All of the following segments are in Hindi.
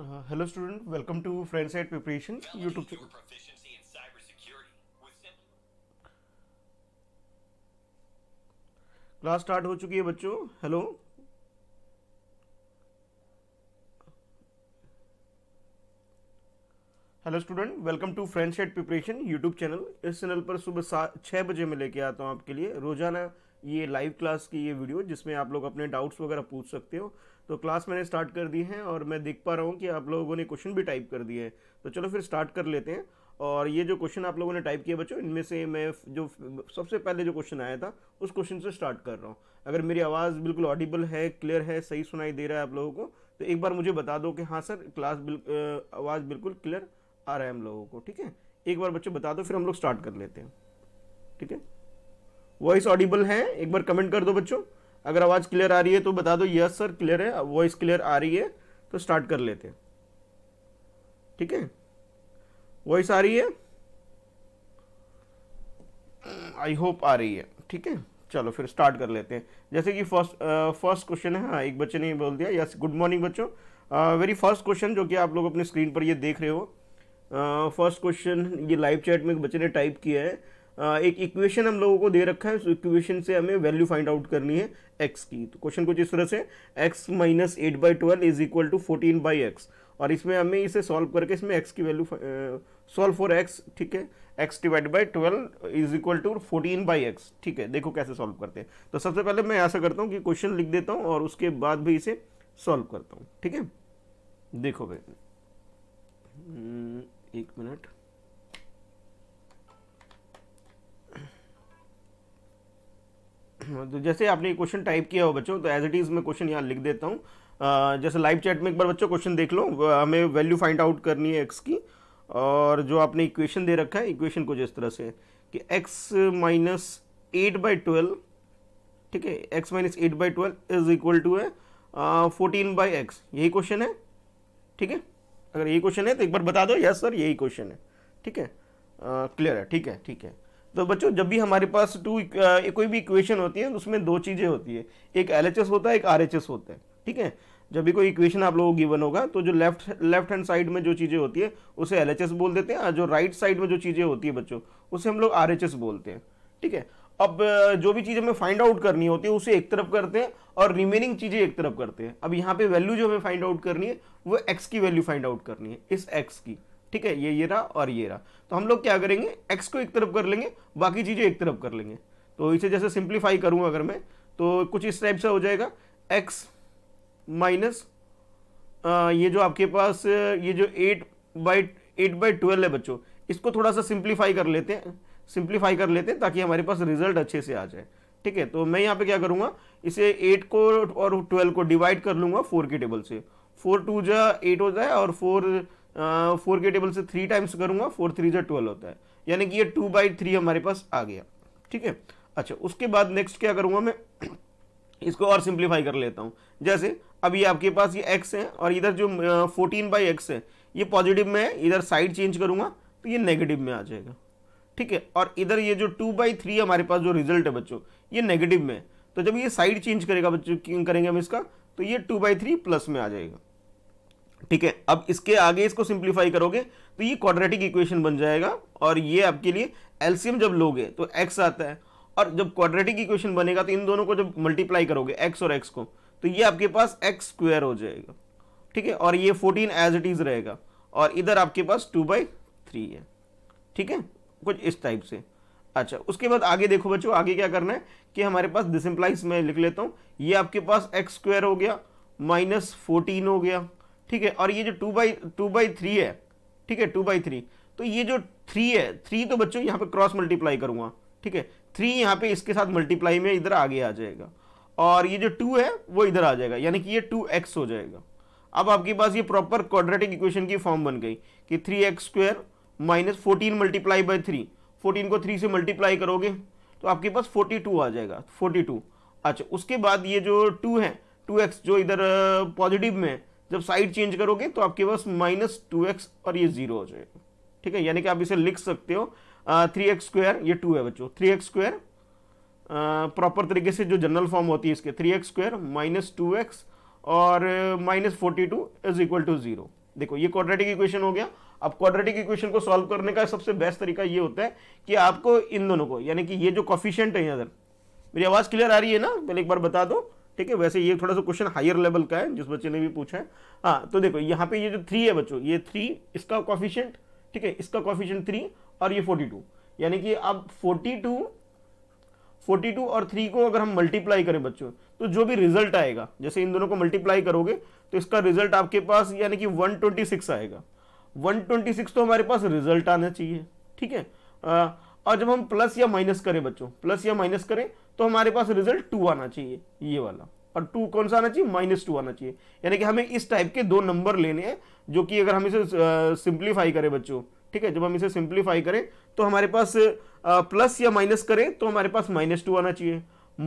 Uh, hello student, welcome to Friends at Preparation Validate YouTube channel. Class start हो चुकी है बच्चों hello hello student welcome to friend at preparation YouTube channel इस चैनल पर सुबह सात छः बजे मैं लेके आता हूँ आपके लिए रोजाना ये लाइव क्लास की ये वीडियो जिसमें आप लोग अपने डाउट्स वगैरह पूछ सकते हो तो क्लास मैंने स्टार्ट कर दी है और मैं देख पा रहा हूँ कि आप लोगों ने क्वेश्चन भी टाइप कर दिए हैं तो चलो फिर स्टार्ट कर लेते हैं और ये जो क्वेश्चन आप लोगों ने टाइप किया बच्चों इनमें से मैं जो सबसे पहले जो क्वेश्चन आया था उस क्वेश्चन से स्टार्ट कर रहा हूँ अगर मेरी आवाज़ बिल्कुल ऑडिबल है क्लियर है सही सुनाई दे रहा है आप लोगों को तो एक बार मुझे बता दो कि हाँ सर क्लास बिल, आवाज़ बिल्कुल क्लियर आ रहा है हम लोगों को ठीक है एक बार बच्चों बता दो फिर हम लोग स्टार्ट कर लेते हैं ठीक है वॉइस ऑडिबल है एक बार कमेंट कर दो बच्चों अगर आवाज़ क्लियर आ रही है तो बता दो यस सर क्लियर है वॉइस क्लियर आ रही है तो स्टार्ट कर लेते हैं ठीक है वॉइस आ रही है आई होप आ रही है ठीक है चलो फिर स्टार्ट कर लेते हैं जैसे कि फर्स्ट फर्स्ट क्वेश्चन है हाँ एक बच्चे ने बोल दिया यस गुड मॉर्निंग बच्चों वेरी फर्स्ट क्वेश्चन जो कि आप लोग अपने स्क्रीन पर ये देख रहे हो फर्स्ट uh, क्वेश्चन ये लाइव चैट में एक बच्चे ने टाइप किया है एक इक्वेशन हम लोगों को दे रखा है उस इक्वेशन से हमें वैल्यू फाइंड आउट करनी है एक्स की तो क्वेश्चन कुछ इस तरह से x minus eight by twelve is equal to fourteen by x और इसमें हमें इसे सॉल्व करके इसमें एक्स की वैल्यू सॉल्व फॉर एक्स ठीक है x divide by twelve is equal to fourteen by x ठीक है देखो कैसे सॉल्व करते हैं तो सबसे पहले मैं ऐसा करता हूँ कि क्वेश्चन लिख देता हूँ और उसके बाद भी इसे सॉल्व करता हूँ ठीक है देखो भाई हम्म, एक मिनट तो जैसे आपने क्वेश्चन टाइप किया हो बच्चों तो एज इट इज़ मैं क्वेश्चन यहाँ लिख देता हूँ जैसे लाइव चैट में एक बार बच्चों क्वेश्चन देख लो हमें वैल्यू फाइंड आउट करनी है एक्स की और जो आपने इक्वेशन दे रखा है इक्वेशन को जिस तरह से कि x minus eight by twelve ठीक है x minus eight by twelve is equal to है फोर्टीन बाई एक्स यही क्वेश्चन है ठीक है अगर यही क्वेश्चन है तो एक बार बता दो यस सर यही क्वेश्चन है ठीक है क्लियर है ठीक है ठीक है तो बच्चों जब भी हमारे पास टू कोई भी इक्वेशन होती है उसमें दो चीज़ें होती है एक एल होता है एक आर होता है ठीक है जब भी कोई इक्वेशन आप लोगों को गिवन होगा तो जो लेफ्ट लेफ्ट हैंड साइड में जो चीज़ें होती है उसे एल बोल देते हैं और जो राइट साइड में जो चीज़ें होती है बच्चों उसे हम लोग आर बोलते हैं ठीक है अब जो भी चीज़ हमें फाइंड आउट करनी होती है उसे एक तरफ करते हैं और रिमेनिंग चीज़ें एक तरफ करते हैं अब यहाँ पे वैल्यू जो हमें फाइंड आउट करनी है वो एक्स की वैल्यू फाइंड आउट करनी है इस एक्स की ठीक है ये ये रहा और ये रहा तो हम लोग क्या करेंगे एक्स को एक तरफ कर लेंगे बाकी चीज़ें एक तरफ कर लेंगे तो इसे जैसे सिंप्लीफाई करूं अगर मैं तो कुछ इस टाइप से हो जाएगा एक्स माइनस ये जो आपके पास ये जो eight by eight by twelve है बच्चों इसको थोड़ा सा सिंप्लीफाई कर लेते हैं सिंप्लीफाई कर लेते हैं ताकि हमारे पास रिजल्ट अच्छे से आ जाए ठीक है तो मैं यहाँ पे क्या करूँगा इसे एट को और ट्वेल्व को डिवाइड कर लूँगा फोर के टेबल से फोर टू जो एट हो जाए और फोर फोर के टेबल से थ्री टाइम्स करूंगा फोर थ्री जो ट्वेल्व होता है यानी कि ये टू बाई थ्री हमारे पास आ गया ठीक है अच्छा उसके बाद नेक्स्ट क्या करूँगा मैं इसको और सिंप्लीफाई कर लेता हूँ जैसे अभी आपके पास ये एक्स है और इधर जो फोर्टीन बाई एक्स है ये पॉजिटिव में है इधर साइड चेंज करूँगा तो ये नेगेटिव में आ जाएगा ठीक है और इधर ये जो टू बाई थ्री हमारे पास जो रिजल्ट है बच्चों ये नेगेटिव में है तो जब ये साइड चेंज करेगा बच्चों करेंगे हम इसका तो ये टू बाई थ्री प्लस में आ जाएगा ठीक है अब इसके आगे इसको सिंप्लीफाई करोगे तो ये क्वाड्रेटिक इक्वेशन बन जाएगा और ये आपके लिए एल्सियम जब लोगे तो एक्स आता है और जब क्वाड्रेटिक इक्वेशन बनेगा तो इन दोनों को जब मल्टीप्लाई करोगे एक्स और एक्स को तो ये आपके पास एक्स स्क्वायर हो जाएगा ठीक है और ये फोर्टीन एज इट इज़ रहेगा और इधर आपके पास टू बाई थ्री है ठीक है कुछ इस टाइप से अच्छा उसके बाद आगे देखो बच्चों आगे क्या करना है कि हमारे पास डिसम्प्लाइज मैं लिख लेता हूँ ये आपके पास एक्स स्क्वायर हो गया माइनस फोर्टीन हो गया ठीक है और ये जो two by two by three है ठीक है टू बाई थ्री तो ये जो थ्री है थ्री तो बच्चों यहाँ पे क्रॉस मल्टीप्लाई करूंगा ठीक है थ्री यहाँ पे इसके साथ मल्टीप्लाई में इधर आगे आ जाएगा और ये जो टू है वो इधर आ जाएगा यानी कि ये टू एक्स हो जाएगा अब आपके पास ये प्रॉपर क्वाड्रेटिक इक्वेशन की फॉर्म बन गई कि three x square minus fourteen multiply by three fourteen को थ्री से मल्टीप्लाई करोगे तो आपके पास फोर्टी टू आ जाएगा फोर्टी टू अच्छा उसके बाद ये जो टू है टू एक्स जो इधर पॉजिटिव में है जब साइड चेंज करोगे तो आपके पास माइनस टू एक्स और ये जीरो हो जाएगा ठीक है यानी कि आप इसे लिख सकते हो थ्री एक्स स्क्वायर ये टू है बच्चों थ्री एक्स स्क्वायर प्रॉपर तरीके से जो जनरल फॉर्म होती है इसके three x square minus two x और minus forty two is equal to zero देखो ये क्वाड्रेटिक इक्वेशन हो गया अब क्वाड्रेटिक इक्वेशन को सॉल्व करने का सबसे बेस्ट तरीका ये होता है कि आपको इन दोनों को यानी कि ये जो कॉफिशियंट है इधर मेरी आवाज़ क्लियर आ रही है ना पहले एक बार बता दो ठीक है वैसे ये थोड़ा सा क्वेश्चन हायर लेवल का है जिस बच्चे ने भी पूछा है हाँ तो देखो यहाँ पे ये जो थ्री है बच्चों ये थ्री इसका कॉफिशियंट ठीक है इसका कॉफिशियंट थ्री और ये फोर्टी टू यानी कि अब फोर्टी टू फोर्टी टू और थ्री को अगर हम मल्टीप्लाई करें बच्चों तो जो भी रिजल्ट आएगा जैसे इन दोनों को मल्टीप्लाई करोगे तो इसका रिजल्ट आपके पास यानी कि वन ट्वेंटी सिक्स आएगा वन ट्वेंटी सिक्स तो हमारे पास रिजल्ट आना चाहिए ठीक है और जब हम प्लस या माइनस करें बच्चों प्लस या माइनस करें तो हमारे पास रिजल्ट टू आना चाहिए ये वाला और टू कौन सा आना चाहिए माइनस टू आना चाहिए यानी कि हमें इस टाइप के दो नंबर लेने हैं जो कि अगर हम इसे सिंप्लीफाई करें बच्चों ठीक है जब हम इसे सिंप्लीफाई करें तो हमारे पास प्लस या माइनस करें तो हमारे पास माइनस टू आना चाहिए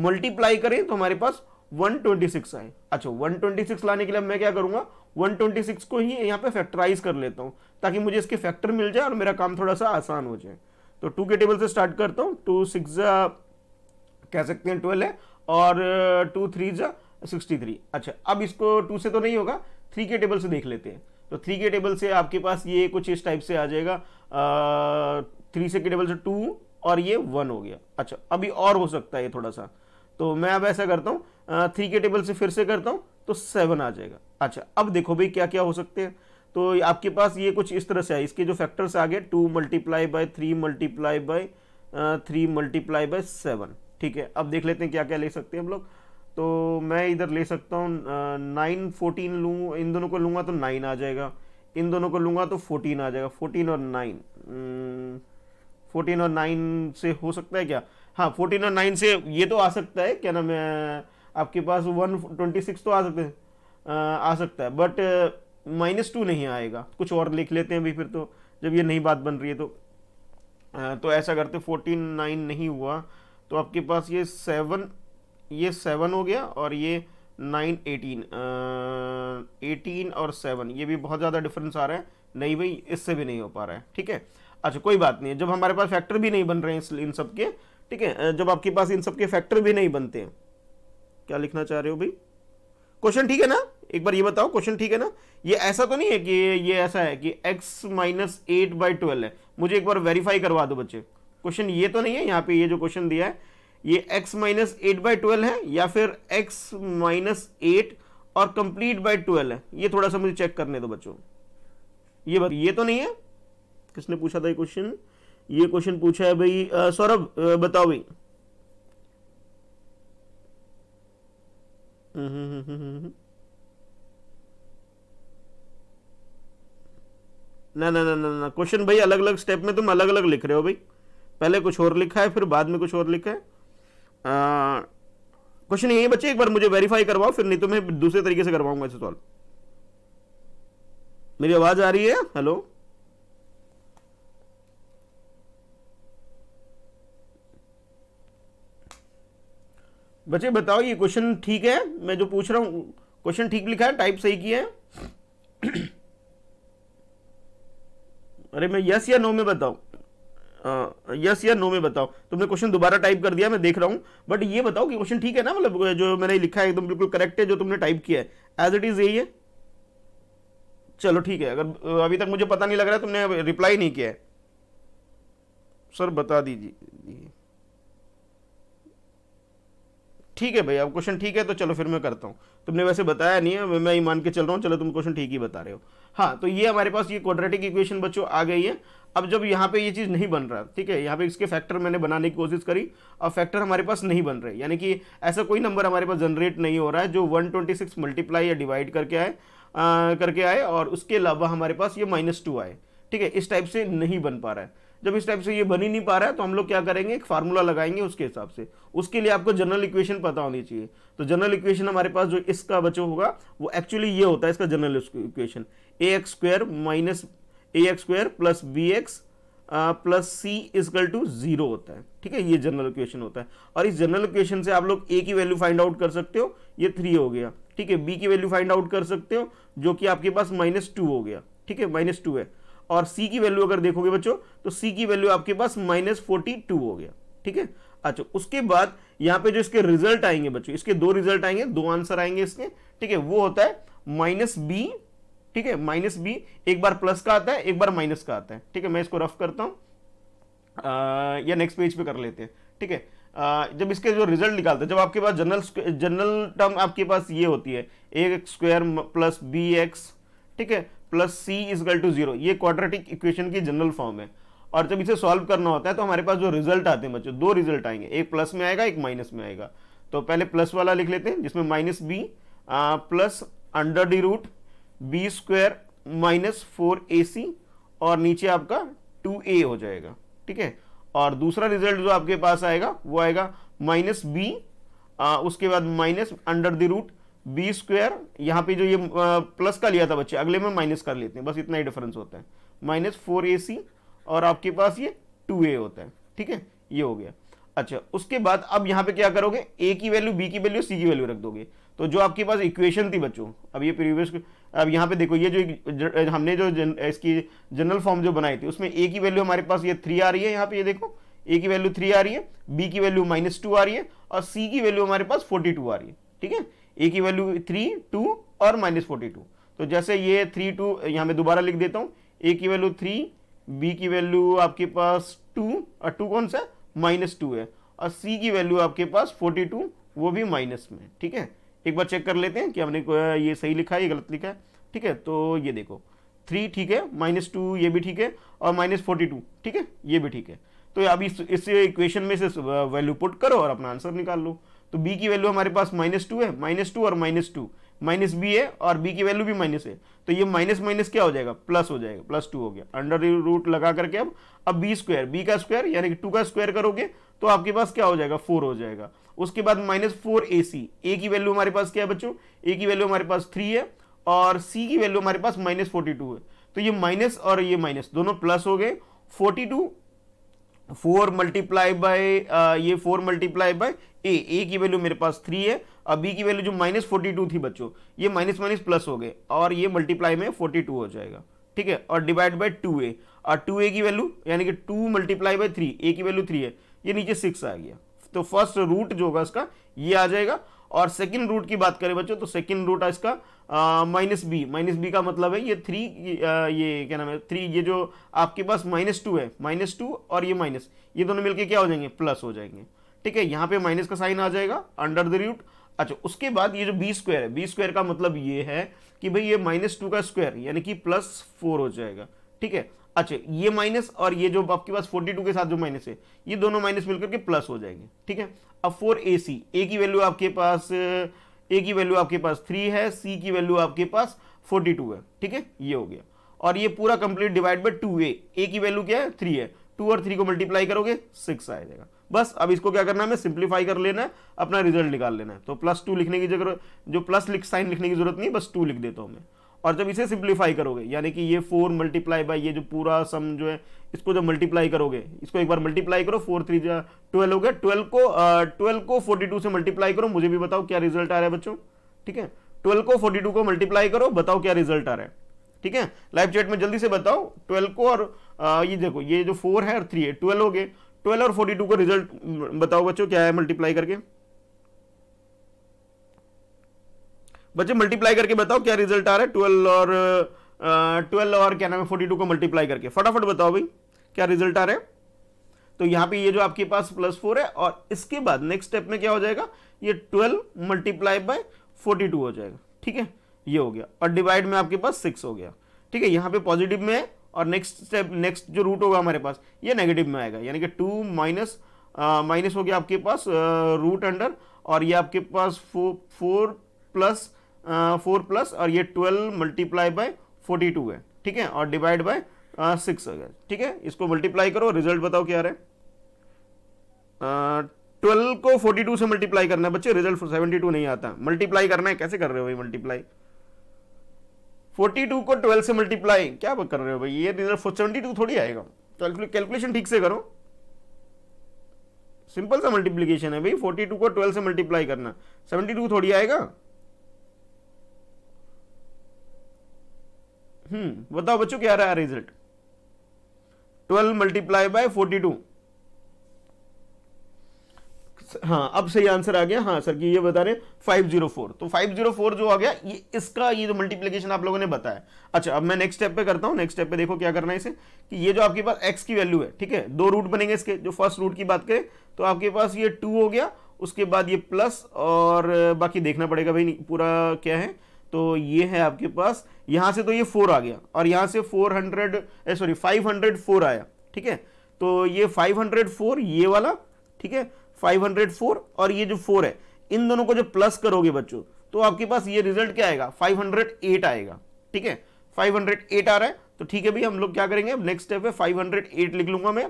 मल्टीप्लाई करें तो हमारे पास 126 आए अच्छा 126 लाने के लिए मैं क्या करूंगा 126 को ही यहाँ पे फैक्टराइज कर लेता हूँ ताकि मुझे इसके फैक्टर मिल जाए और मेरा काम थोड़ा सा आसान हो जाए तो टू के टेबल से स्टार्ट करता हूँ टू सिक्स कह सकते हैं ट्वेल्व है और टू थ्री जा सिक्सटी थ्री अच्छा अब इसको टू से तो नहीं होगा थ्री के टेबल से देख लेते हैं तो थ्री के टेबल से आपके पास ये कुछ इस टाइप से आ जाएगा थ्री से के टेबल से टू और ये वन हो गया अच्छा अभी और हो सकता है ये थोड़ा सा तो मैं अब ऐसा करता हूँ थ्री के टेबल से फिर से करता हूँ तो सेवन आ जाएगा अच्छा अब देखो भाई क्या क्या हो सकते हैं तो आपके पास ये कुछ इस तरह से है इसके जो फैक्टर्स आ गए two multiply by three multiply by three multiply by seven ठीक है अब देख लेते हैं क्या क्या ले सकते हैं हम लोग तो मैं इधर ले सकता हूँ नाइन फोर्टीन लूँ इन दोनों को लूँगा तो नाइन आ जाएगा इन दोनों को लूँगा तो फोर्टीन आ जाएगा फोर्टीन और नाइन फोर्टीन और नाइन से हो सकता है क्या हाँ फोर्टीन और नाइन से ये तो आ सकता है क्या नाम है आपके पास वन ट्वेंटी सिक्स तो आ सकते हैं आ सकता है बट माइनस टू नहीं आएगा कुछ और लिख लेते हैं अभी फिर तो जब ये नहीं बात बन रही है तो तो ऐसा करते फोर्टीन नाइन नहीं हुआ तो आपके पास ये सेवन ये सेवन हो गया और ये नाइन एटीन एटीन और सेवन ये भी बहुत ज़्यादा डिफरेंस आ रहा है नहीं भाई इससे भी नहीं हो पा रहा है ठीक है अच्छा कोई बात नहीं है जब हमारे पास फैक्टर भी नहीं बन रहे हैं इन सब के ठीक है जब आपके पास इन सब के फैक्टर भी नहीं बनते हैं क्या लिखना चाह रहे हो भाई क्वेश्चन ठीक है ना एक बार ये बताओ क्वेश्चन ठीक है ना ये ऐसा तो नहीं है कि ये ऐसा है कि x minus eight by twelve है मुझे एक बार वेरीफाई करवा दो बच्चे क्वेश्चन ये तो नहीं है यहाँ पे ये जो क्वेश्चन दिया है ये x minus eight by twelve है या फिर x माइनस एट और कंप्लीट बाई ट्वेल्व है ये थोड़ा सा मुझे चेक करने दो बच्चों ये बत, ये तो नहीं है किसने पूछा था ये क्वेश्चन ये क्वेश्चन पूछा है भाई सौरभ बताओ भाई हम्म हम्म हम्म हम्म, हम्म, हम्म। ना ना ना ना ना क्वेश्चन भाई अलग अलग स्टेप में तुम अलग अलग लिख रहे हो भाई पहले कुछ और लिखा है फिर बाद में कुछ और लिखा है क्वेश्चन यही बच्चे एक बार मुझे वेरीफाई करवाओ फिर नहीं तो मैं दूसरे तरीके से करवाऊंगा इसे सॉल्व मेरी आवाज़ आ रही है हेलो बच्चे बताओ ये क्वेश्चन ठीक है मैं जो पूछ रहा हूँ क्वेश्चन ठीक लिखा है टाइप सही किया है अरे मैं यस या नो में बताऊं यस या नो में बताओ तुमने क्वेश्चन दोबारा टाइप कर दिया मैं देख रहा हूं बट ये बताओ कि क्वेश्चन ठीक है ना मतलब जो मैंने लिखा है एकदम बिल्कुल करेक्ट है जो तुमने टाइप किया है एज इट इज यही है चलो ठीक है अगर अभी तक मुझे पता नहीं लग रहा है तुमने रिप्लाई नहीं किया है सर बता दीजिए ठीक है भैया क्वेश्चन ठीक है तो चलो फिर मैं करता हूँ तुमने वैसे बताया नहीं है मैं ही मान के चल रहा हूँ चलो तुम क्वेश्चन ठीक ही बता रहे हो हाँ तो ये हमारे पास ये क्वाड्रेटिक इक्वेशन बच्चों आ गई है अब जब यहाँ पे ये चीज़ नहीं बन रहा ठीक है यहाँ पे इसके फैक्टर मैंने बनाने की कोशिश करी और फैक्टर हमारे पास नहीं बन रहे यानी कि ऐसा कोई नंबर हमारे पास जनरेट नहीं हो रहा है जो वन मल्टीप्लाई या डिवाइड करके आए करके आए और उसके अलावा हमारे पास ये माइनस टू आए ठीक है इस टाइप से नहीं बन पा रहा है जब इस टाइप से ये बन ही नहीं पा रहा है तो हम लोग क्या करेंगे एक फार्मूला लगाएंगे उसके हिसाब से उसके लिए आपको जनरल इक्वेशन पता होनी चाहिए तो जनरल इक्वेशन हमारे पास जो इसका बचो होगा वो एक्चुअली ये होता है इसका general equation a x square minus a x square plus b x plus c is equal to zero होता है ठीक है ये जनरल इक्वेशन होता है और इस जनरल इक्वेशन से आप लोग ए की वैल्यू फाइंड आउट कर सकते हो ये थ्री हो गया ठीक है बी की वैल्यू फाइंड आउट कर सकते हो जो कि आपके पास माइनस टू हो गया ठीक है माइनस टू है और सी की वैल्यू अगर देखोगे बच्चों तो सी की वैल्यू आपके पास माइनस फोर्टी टू हो गया ठीक है अच्छा उसके बाद यहाँ पे जो इसके रिजल्ट आएंगे बच्चों इसके दो रिजल्ट आएंगे दो आंसर आएंगे इसके ठीक है वो होता है माइनस बी ठीक है माइनस बी एक बार प्लस का आता है एक बार माइनस का आता है ठीक है मैं इसको रफ करता हूँ या नेक्स्ट पेज पे कर लेते हैं ठीक है जब इसके जो रिजल्ट निकालते हैं जब आपके पास जनरल जनरल टर्म आपके पास ये होती है a x square plus b x ठीक है plus c is equal to zero ये क्वाड्रेटिक इक्वेशन की जनरल फॉर्म है और जब इसे सॉल्व करना होता है तो हमारे पास जो रिजल्ट आते हैं बच्चों दो रिजल्ट आएंगे एक प्लस में आएगा एक माइनस में आएगा तो पहले प्लस वाला लिख लेते हैं जिसमें minus b plus under the root b square minus four A c और नीचे आपका टू ए हो जाएगा ठीक है और दूसरा रिजल्ट जो आपके पास आएगा वो आएगा माइनस बी उसके बाद minus under the root B square यहाँ पे जो ये प्लस का लिया था बच्चे अगले में माइनस कर लेते हैं बस इतना ही डिफरेंस होता है माइनस फोर ए सी और आपके पास ये टू ए होता है ठीक है ये हो गया अच्छा उसके बाद अब यहाँ पे क्या करोगे ए की वैल्यू बी की वैल्यू सी की वैल्यू रख दोगे तो जो आपके पास इक्वेशन थी बच्चों अब ये प्रीवियस अब यहाँ पे देखो ये जो हमने जो जन, इसकी जनरल फॉर्म जो बनाई थी उसमें ए की वैल्यू हमारे पास ये थ्री आ रही है यहाँ पे ये देखो ए की वैल्यू थ्री आ रही है बी की वैल्यू माइनस टू आ रही है और सी की वैल्यू हमारे पास फोर्टी टू आ रही है ठीक है ए की वैल्यू थ्री टू और माइनस फोर्टी टू तो जैसे ये थ्री टू यहाँ मैं दोबारा लिख देता हूँ ए की वैल्यू थ्री बी की वैल्यू आपके पास टू और टू कौन सा माइनस टू है और सी की वैल्यू आपके पास फोर्टी टू वो भी माइनस में ठीक है एक बार चेक कर लेते हैं कि हमने ये सही लिखा है ये गलत लिखा है ठीक है तो ये देखो थ्री ठीक है माइनस टू ये भी ठीक है और माइनस फोर्टी टू ठीक है ये भी ठीक है तो अभी इस इस इक्वेशन में से वैल्यू पुट करो और अपना आंसर निकाल लो तो बी की वैल्यू हमारे पास माइनस टू है माइनस टू और माइनस टू माइनस बी है और बी की वैल्यू भी माइनस है तो ये माइनस माइनस क्या हो जाएगा प्लस हो जाएगा प्लस टू हो गया अंडर रूट लगा करके अब अब बी स्क्वायर बी का स्क्वायर यानी कि टू का स्क्वायर करोगे तो आपके पास क्या हो जाएगा फोर हो जाएगा उसके बाद माइनस फोर ए सी ए की वैल्यू हमारे पास क्या है बच्चों ए की वैल्यू हमारे पास थ्री है और सी की वैल्यू हमारे पास माइनस फोर्टी टू है तो ये माइनस और ये माइनस दोनों प्लस हो गए forty two four multiply by ये four multiply by a a की वैल्यू मेरे पास थ्री है और बी की वैल्यू जो माइनस फोर्टी टू थी बच्चों ये माइनस माइनस प्लस हो गए और ये मल्टीप्लाई में फोर्टी टू हो जाएगा ठीक है और डिवाइड बाय टू ए और टू ए की वैल्यू यानी कि two multiply by three a की वैल्यू थ्री है ये नीचे सिक्स आ गया तो फर्स्ट रूट जो होगा इसका ये आ जाएगा और सेकेंड रूट की बात करें बच्चों तो सेकेंड रूट है इसका माइनस बी माइनस बी का मतलब है ये थ्री ये क्या नाम है थ्री ये जो आपके पास माइनस टू है माइनस टू और ये माइनस ये दोनों मिलके क्या हो जाएंगे प्लस हो जाएंगे ठीक है यहाँ पे माइनस का साइन आ जाएगा अंडर द रूट अच्छा उसके बाद ये जो बी स्क्वायर है बी स्क्वायर का मतलब ये है कि भाई ये माइनस टू का स्क्वायर यानी कि प्लस फोर हो जाएगा ठीक है अच्छा ये माइनस और ये जो आपके पास 42 के साथ जो माइनस है ये दोनों माइनस मिलकर के प्लस हो जाएंगे ठीक है अब फोर ए सी ए की वैल्यू आपके पास ए की वैल्यू आपके पास थ्री है सी की वैल्यू आपके पास फोर्टी टू है ठीक है ये हो गया और ये पूरा complete divide by two a a की वैल्यू क्या है थ्री है टू और थ्री को मल्टीप्लाई करोगे सिक्स आ जाएगा बस अब इसको क्या करना है हमें सिंप्लीफाई कर लेना है अपना रिजल्ट निकाल लेना है तो प्लस टू लिखने की जगह जो प्लस लिख साइन लिखने की जरूरत नहीं बस टू लिख देता हूँ मैं और जब इसे सिंप्लीफाई करोगे यानी कि ये फोर मल्टीप्लाई बाई ये जो पूरा सम जो है इसको जब मल्टीप्लाई करोगे इसको एक बार मल्टीप्लाई करो फोर थ्री ट्वेल्व हो गया ट्वेल्व को ट्वेल्व को फोर्टी टू से मल्टीप्लाई करो मुझे भी बताओ क्या रिजल्ट आ रहा है बच्चों ठीक है ट्वेल्व को फोर्टी टू को मल्टीप्लाई करो बताओ क्या रिजल्ट आ रहा है ठीक है लाइव चैट में जल्दी से बताओ ट्वेल्व को और आ, ये देखो ये जो फोर है और थ्री है ट्वेल्व हो गए ट्वेल्व और फोर्टी टू को रिजल्ट बताओ बच्चों क्या है मल्टीप्लाई करके बच्चे मल्टीप्लाई करके बताओ क्या रिजल्ट आ रहा है ट्वेल्व और ट्वेल्व और क्या नाम है फोर्टी टू को मल्टीप्लाई करके फटाफट बताओ भाई क्या रिजल्ट आ रहा है तो यहाँ पे ये जो आपके पास प्लस फोर है और इसके बाद नेक्स्ट स्टेप में क्या हो जाएगा ये twelve multiply by forty two हो जाएगा ठीक है ये हो गया और डिवाइड में आपके पास सिक्स हो गया ठीक है यहाँ पे पॉजिटिव में है और नेक्स्ट स्टेप नेक्स्ट जो रूट होगा हमारे पास ये नेगेटिव में आएगा यानी कि टू माइनस माइनस हो गया आपके पास रूट uh, अंडर और ये आपके पास फोर प्लस फोर प्लस और ये twelve multiply by forty two है ठीक है और डिवाइड बाय सिक्स हो गया ठीक है इसको मल्टीप्लाई करो रिजल्ट बताओ क्या रहा है ट्वेल्व को फोर्टी टू से मल्टीप्लाई करना है बच्चे रिजल्ट सेवेंटी टू नहीं आता मल्टीप्लाई करना है कैसे कर रहे हो भाई मल्टीप्लाई फोर्टी टू को ट्वेल्व से मल्टीप्लाई क्या कर रहे हो भाई ये रिजल्ट सेवेंटी टू थोड़ी आएगा कैलकुलेशन ठीक से करो सिंपल सा मल्टीप्लीकेशन है भाई फोर्टी टू को ट्वेल्व से मल्टीप्लाई करना सेवेंटी टू थोड़ी आएगा हम्म बताओ बच्चों क्या रहा है result twelve multiply by forty two हाँ अब सही आंसर आ गया हाँ सर कि ये बता रहे फाइव जीरो फोर तो फाइव जीरो फोर जो आ गया ये इसका ये जो मल्टीप्लीकेशन आप लोगों ने बताया अच्छा अब मैं नेक्स्ट स्टेप पे करता हूँ नेक्स्ट स्टेप पे देखो क्या करना है इसे कि ये जो आपके पास एक्स की वैल्यू है ठीक है दो रूट बनेंगे इसके जो फर्स्ट रूट की बात करें तो आपके पास ये टू हो गया उसके बाद ये प्लस और बाकी देखना पड़ेगा भाई पूरा क्या है तो ये है आपके पास यहां से तो ये फोर आ गया और यहां से four hundred sorry five hundred four आया ठीक है तो ये फाइव हंड्रेड फोर ये वाला ठीक है फाइव हंड्रेड फोर और ये जो फोर है इन दोनों को जो प्लस करोगे बच्चों तो आपके पास ये रिजल्ट क्या आएगा फाइव हंड्रेड एट आएगा ठीक है फाइव हंड्रेड एट आ रहा है तो ठीक है भाई हम लोग क्या करेंगे नेक्स्ट स्टेप है फाइव हंड्रेड एट लिख लूंगा मैं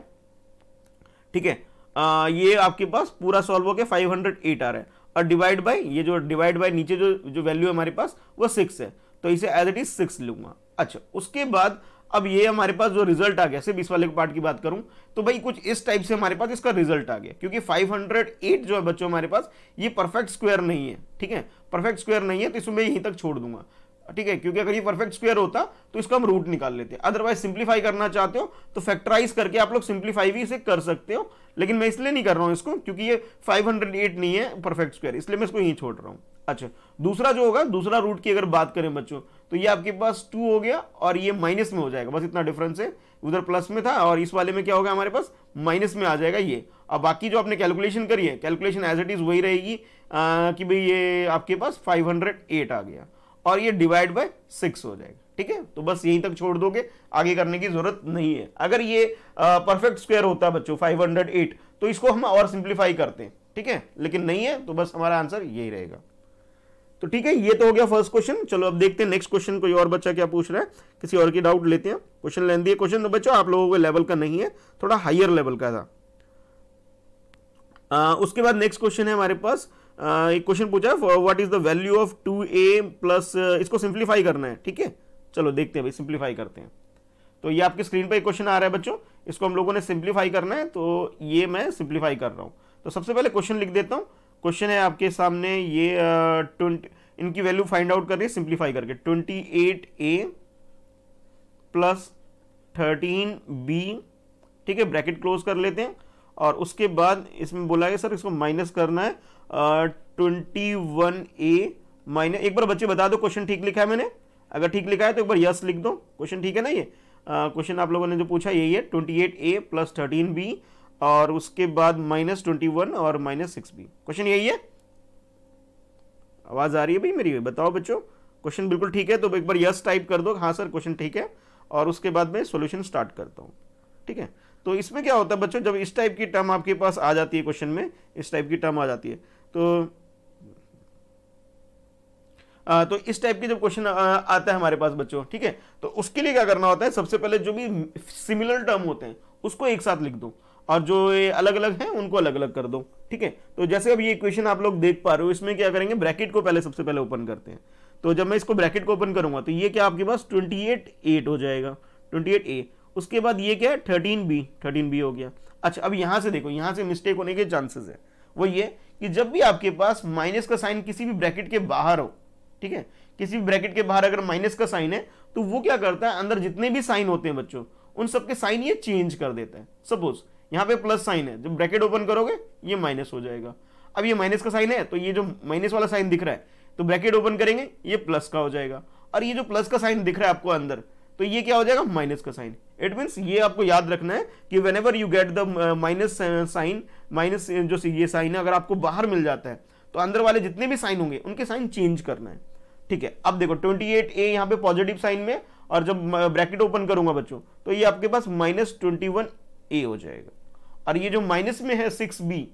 ठीक है आ, ये आपके पास पूरा सॉल्व हो गया फाइव हंड्रेड एट आ रहा है और डिवाइड बाय ये जो डिवाइड बाय नीचे जो जो वैल्यू है हमारे पास वो सिक्स है तो इसे एज इट इज सिक्स लूंगा अच्छा उसके बाद अब ये हमारे पास जो रिजल्ट आ गया सिर्फ इस वाले पार्ट की बात करूं तो भाई कुछ इस टाइप से हमारे पास इसका रिजल्ट आ गया क्योंकि 508 जो है बच्चों हमारे पास ये परफेक्ट स्क्वायर नहीं है ठीक है परफेक्ट स्क्वायर नहीं है तो इसमें यहीं तक छोड़ दूंगा ठीक है क्योंकि अगर ये परफेक्ट स्क्वायर होता तो इसका हम रूट निकाल लेते अदरवाइज सिंप्लीफाई करना चाहते हो तो फैक्टराइज करके आप लोग सिंप्लीफाई भी इसे कर सकते हो लेकिन मैं इसलिए नहीं कर रहा हूं इसको क्योंकि ये 508 नहीं है परफेक्ट स्क्वायर इसलिए मैं इसको यहीं छोड़ रहा हूं अच्छा दूसरा जो होगा दूसरा रूट की अगर बात करें बच्चों तो ये आपके पास टू हो गया और ये माइनस में हो जाएगा बस इतना डिफरेंस है उधर प्लस में था और इस वाले में क्या होगा हमारे पास माइनस में आ जाएगा ये और बाकी जो आपने कैलकुलेशन करी है कैलकुलेशन एज इट इज़ वही रहेगी कि भाई ये आपके पास 508 आ गया और ये डिवाइड बाय सिक्स हो जाएगा ठीक है तो बस यहीं तक छोड़ दोगे आगे करने की जरूरत नहीं है अगर ये परफेक्ट स्क्वायर होता है बच्चों 508 तो इसको हम और सिंप्लीफाई करते हैं ठीक है लेकिन नहीं है तो बस हमारा आंसर यही रहेगा तो ठीक है ये तो हो गया फर्स्ट क्वेश्चन चलो अब देखते हैं नेक्स्ट क्वेश्चन कोई और बच्चा क्या पूछ रहा है किसी और की डाउट लेते हैं क्वेश्चन लेन दिए क्वेश्चन तो बच्चों आप लोगों के लेवल का नहीं है थोड़ा हाइयर लेवल का था आ, उसके बाद नेक्स्ट क्वेश्चन है हमारे पास आ, एक क्वेश्चन पूछा what is the value of two a plus इसको सिंप्लीफाई करना है ठीक है चलो देखते हैं भाई सिंप्लीफाई करते हैं तो ये आपकी स्क्रीन पर एक क्वेश्चन आ रहा है बच्चों इसको हम लोगों ने सिंप्लीफाई करना है तो ये मैं सिंप्लीफाई कर रहा हूँ तो सबसे पहले क्वेश्चन लिख देता हूँ क्वेश्चन है आपके सामने ये ट्वेंटी इनकी वैल्यू फाइंड आउट कर रही है सिंप्लीफाई करके twenty eight a plus thirteen b ठीक है ब्रैकेट क्लोज कर लेते हैं और उसके बाद इसमें बोला गया सर इसको माइनस करना है ट्वेंटी वन ए माइनस एक बार बच्चे बता दो क्वेश्चन ठीक लिखा है मैंने अगर ठीक लिखा है तो एक बार यस लिख दो क्वेश्चन ठीक है ना ये क्वेश्चन आप लोगों ने जो पूछा यही है twenty eight a plus thirteen b और उसके बाद माइनस ट्वेंटी वन और माइनस सिक्स बी क्वेश्चन यही है आवाज़ आ रही है भाई मेरी बताओ बच्चों क्वेश्चन बिल्कुल ठीक है तो एक बार यस टाइप कर दो हाँ सर क्वेश्चन ठीक है और उसके बाद मैं सोल्यूशन स्टार्ट करता हूँ ठीक है तो इसमें क्या होता है बच्चों जब इस टाइप की टर्म आपके पास आ जाती है क्वेश्चन में इस टाइप की टर्म आ जाती है तो आ, तो इस टाइप के जब क्वेश्चन आता है हमारे पास बच्चों ठीक है तो उसके लिए क्या करना होता है सबसे पहले जो भी सिमिलर टर्म होते हैं उसको एक साथ लिख दो और जो ये अलग अलग हैं उनको अलग अलग कर दो ठीक है तो जैसे अब ये क्वेश्चन आप लोग देख पा रहे हो इसमें क्या करेंगे ब्रैकेट को पहले सबसे पहले ओपन करते हैं तो जब मैं इसको ब्रैकेट को ओपन करूंगा तो ये क्या आपके पास ट्वेंटी एट एट हो जाएगा ट्वेंटी एट ए उसके बाद ये क्या है थर्टीन बी थर्टीन बी हो गया अच्छा अब यहाँ से देखो यहाँ से मिस्टेक होने के चांसेस है वो ये कि जब भी आपके पास माइनस का साइन किसी भी ब्रैकेट के बाहर हो ठीक है किसी भी ब्रैकेट के बाहर अगर माइनस का साइन है तो वो क्या करता है अंदर जितने भी साइन होते हैं बच्चों उन सबके साइन ये चेंज कर देता है सपोज यहाँ पे प्लस साइन है जब ब्रैकेट ओपन करोगे ये माइनस हो जाएगा अब ये माइनस का साइन है तो ये जो माइनस वाला साइन दिख रहा है तो ब्रैकेट ओपन करेंगे ये प्लस का हो जाएगा और ये जो प्लस का साइन दिख रहा है आपको अंदर तो ये क्या हो जाएगा माइनस का साइन इट मीन ये आपको याद रखना है कि whenever you get the minus sign minus जो ये साइन है अगर आपको बाहर मिल जाता है तो अंदर वाले जितने भी साइन होंगे उनके साइन चेंज करना है ठीक है अब देखो 28 ए यहाँ पे पॉजिटिव साइन में और जब ब्रैकेट ओपन करूंगा बच्चों तो ये आपके पास माइनस ट्वेंटी वन ए हो जाएगा और ये जो माइनस में है सिक्स बी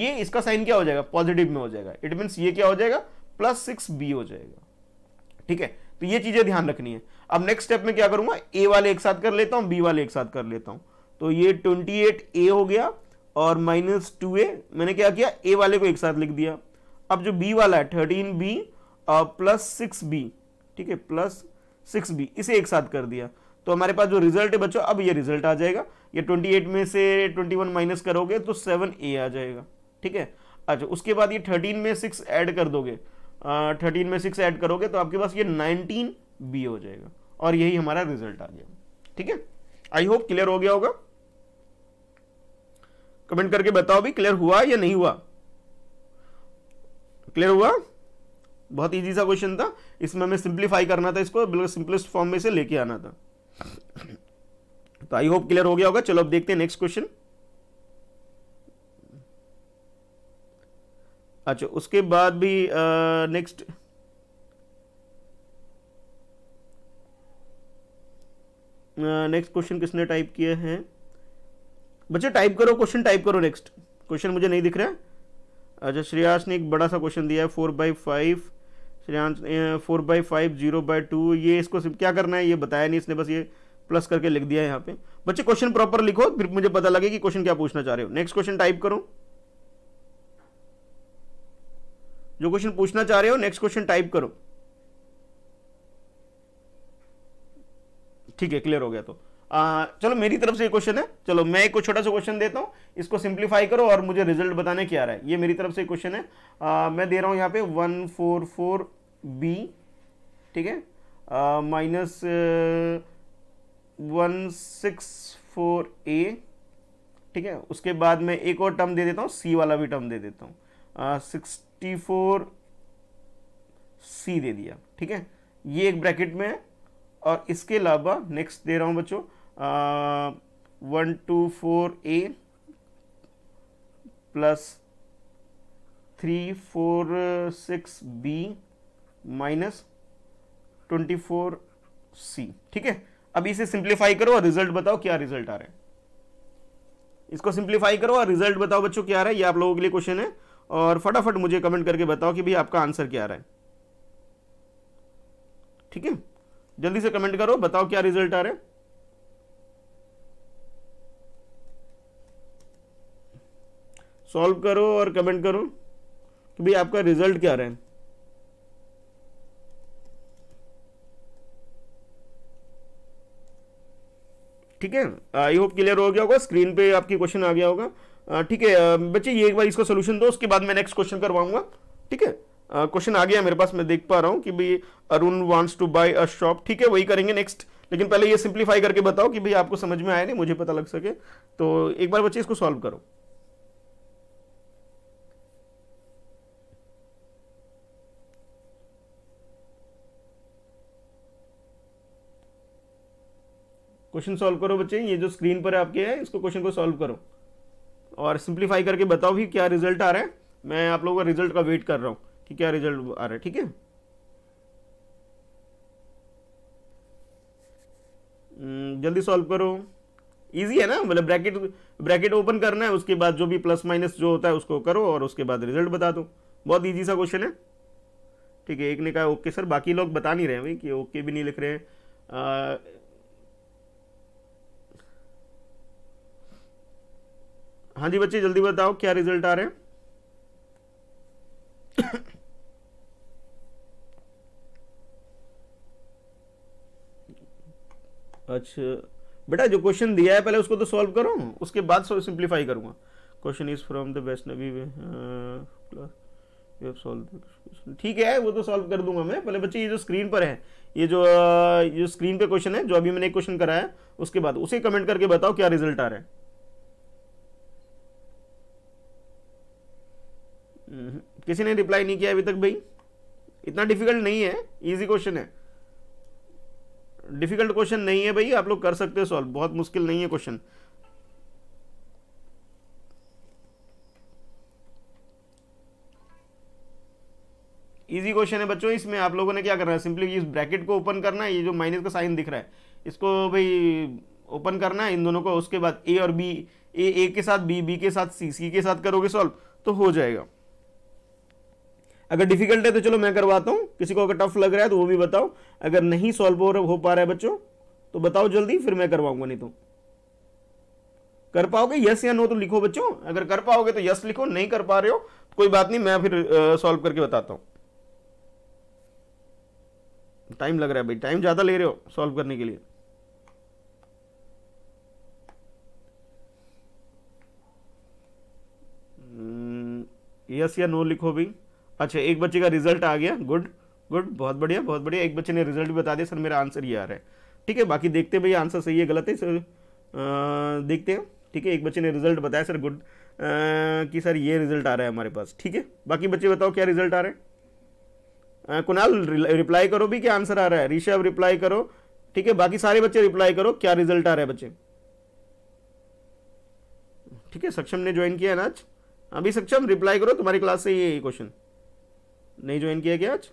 ये इसका साइन क्या हो जाएगा पॉजिटिव में हो जाएगा इट मीन ये क्या हो जाएगा प्लस सिक्स बी हो जाएगा ठीक है तो ये चीजें ध्यान रखनी है अब नेक्स्ट स्टेप में क्या करूंगा ए वाले एक साथ कर लेता हूँ बी वाले एक साथ कर लेता हूँ तो ये ट्वेंटी एट ए हो गया और माइनस टू ए मैंने क्या किया ए वाले को एक साथ लिख दिया अब जो बी वाला है thirteen b plus six b ठीक है प्लस सिक्स बी इसे एक साथ कर दिया तो हमारे पास जो रिजल्ट है बच्चों अब ये रिजल्ट आ जाएगा ये 28 में से 21 माइनस करोगे तो सेवन ए आ जाएगा ठीक है अच्छा उसके बाद ये 13 में 6 ऐड कर दोगे आ, 13 में 6 ऐड करोगे तो आपके पास ये नाइनटीन बी हो जाएगा और यही हमारा रिजल्ट आ गया ठीक है आई होप क्लियर हो गया होगा कमेंट करके बताओ भी क्लियर हुआ या नहीं हुआ क्लियर हुआ बहुत ईजी सा क्वेश्चन था इसमें हमें सिंप्लीफाई करना था इसको बिल्कुल सिंपलेस्ट फॉर्म में से लेके आना था तो आई होप क्लियर हो गया होगा चलो अब देखते हैं नेक्स्ट क्वेश्चन अच्छा उसके बाद भी next uh, next uh, question किसने टाइप किए हैं बच्चे टाइप करो क्वेश्चन टाइप करो नेक्स्ट क्वेश्चन मुझे नहीं दिख रहा है अच्छा श्रेयास ने एक बड़ा सा क्वेश्चन दिया है four by five four by five zero by two ये इसको क्या करना है ये बताया नहीं इसने बस ये प्लस करके लिख दिया है यहाँ पे बच्चे क्वेश्चन प्रॉपर लिखो फिर मुझे पता लगे कि क्वेश्चन क्या पूछना चाह रहे हो नेक्स्ट क्वेश्चन टाइप करो जो क्वेश्चन पूछना चाह रहे हो नेक्स्ट क्वेश्चन टाइप करो ठीक है क्लियर हो गया तो आ, चलो मेरी तरफ से क्वेश्चन है चलो मैं एक छोटा सा क्वेश्चन देता हूँ इसको सिंप्लीफाई करो और मुझे रिजल्ट बताने क्या रहा है ये मेरी तरफ से क्वेश्चन है आ, मैं दे रहा हूँ यहाँ पे वन फोर फोर बी ठीक है minus one six four A ठीक है उसके बाद मैं एक और टर्म दे देता हूँ सी वाला भी टर्म दे देता हूँ सिक्सटी फोर सी दे दिया ठीक है ये एक ब्रैकेट में है और इसके अलावा नेक्स्ट दे रहा हूँ बच्चों one two four A plus three four six B minus twenty four C ठीक है अब इसे सिंप्लीफाई करो और रिजल्ट बताओ क्या रिजल्ट आ रहा है इसको सिंप्लीफाई करो और रिजल्ट बताओ बच्चों क्या आ रहा है ये आप लोगों के लिए क्वेश्चन है और फटाफट मुझे कमेंट करके बताओ कि भाई आपका आंसर क्या आ रहा है ठीक है जल्दी से कमेंट करो बताओ क्या रिजल्ट आ रहे हैं सॉल्व करो और कमेंट करो कि भाई आपका रिजल्ट क्या रहा है ठीक है आई होप क्लियर हो गया होगा स्क्रीन पे आपकी क्वेश्चन आ गया होगा ठीक है बच्चे ये एक बार इसका सोल्यूशन दो उसके बाद मैं नेक्स्ट क्वेश्चन करवाऊंगा ठीक है क्वेश्चन आ गया मेरे पास मैं देख पा रहा हूं कि भाई Arun wants to buy a shop ठीक है वही करेंगे नेक्स्ट लेकिन पहले ये सिंप्लीफाई करके बताओ कि भाई आपको समझ में आया नहीं मुझे पता लग सके तो एक बार बच्चे इसको सॉल्व करो क्वेश्चन सॉल्व करो बच्चे ये जो स्क्रीन पर आपके है इसको क्वेश्चन को सॉल्व करो और सिंप्लीफाई करके बताओ भी क्या रिजल्ट आ रहा है मैं आप लोगों का रिजल्ट का वेट कर रहा हूं कि क्या रिजल्ट आ रहा है ठीक है हम्म, जल्दी सॉल्व करो इजी है ना मतलब ब्रैकेट ब्रैकेट ओपन करना है उसके बाद जो भी प्लस माइनस जो होता है उसको करो और उसके बाद रिजल्ट बता दो बहुत ईजी सा क्वेश्चन है ठीक है एक ने कहा ओके सर बाकी लोग बता नहीं रहे हैं भाई कि ओके भी नहीं लिख रहे हैं हाँ जी बच्चे जल्दी बताओ क्या रिजल्ट आ रहे हैं अच्छा बेटा जो क्वेश्चन दिया है पहले उसको तो सॉल्व करो उसके बाद सिंप्लीफाई करूँगा question is from the Vaishnavi ठीक है वो तो सॉल्व कर दूंगा मैं पहले बच्चे ये जो स्क्रीन पर है ये जो uh, जो स्क्रीन पे क्वेश्चन है जो अभी मैंने क्वेश्चन कराया उसके बाद उसे कमेंट करके बताओ क्या रिजल्ट आ रहा है हम्म, किसी ने रिप्लाई नहीं किया अभी तक भाई इतना डिफिकल्ट नहीं है इजी क्वेश्चन है डिफिकल्ट क्वेश्चन नहीं है भाई आप लोग कर सकते हो सॉल्व बहुत मुश्किल नहीं है क्वेश्चन इजी क्वेश्चन है बच्चों इसमें आप लोगों ने क्या करना है सिंपली इस ब्रैकेट को ओपन करना है ये जो माइनस का साइन दिख रहा है इसको भाई ओपन करना है इन दोनों को उसके बाद ए और बी ए ए के साथ बी बी के साथ सी सी के साथ करोगे सॉल्व तो हो जाएगा अगर डिफिकल्ट है तो चलो मैं करवाता हूँ किसी को अगर टफ लग रहा है तो वो भी बताओ अगर नहीं सॉल्व हो पा रहा है बच्चों तो बताओ जल्दी फिर मैं करवाऊंगा नहीं तो कर पाओगे यस या नो तो लिखो बच्चों अगर कर पाओगे तो यस लिखो नहीं कर पा रहे हो तो कोई बात नहीं मैं फिर सॉल्व करके बताता हूँ टाइम लग रहा है भाई टाइम ज़्यादा ले रहे हो सॉल्व करने के लिए यस hmm, या नो लिखो भाई अच्छा एक बच्चे का रिजल्ट आ गया गुड गुड बहुत बढ़िया बहुत बढ़िया एक बच्चे ने रिजल्ट भी बता दिया सर मेरा आंसर ये आ रहा है ठीक है बाकी देखते भैया आंसर सही है गलत है सर देखते हैं ठीक है एक बच्चे ने रिजल्ट बताया सर गुड कि सर ये रिजल्ट आ रहा है हमारे पास ठीक है बाकी बच्चे बताओ क्या रिजल्ट आ रहा है कुणाल रिप्लाई करो भी क्या आंसर आ रहा है ऋषभ रिप्लाई करो ठीक है बाकी सारे बच्चे रिप्लाई करो क्या रिजल्ट आ रहा है बच्चे ठीक है सक्षम ने ज्वाइन किया है ना आज अभी सक्षम रिप्लाई करो तुम्हारी क्लास से ये क्वेश्चन नहीं ज्वाइन किया क्या आज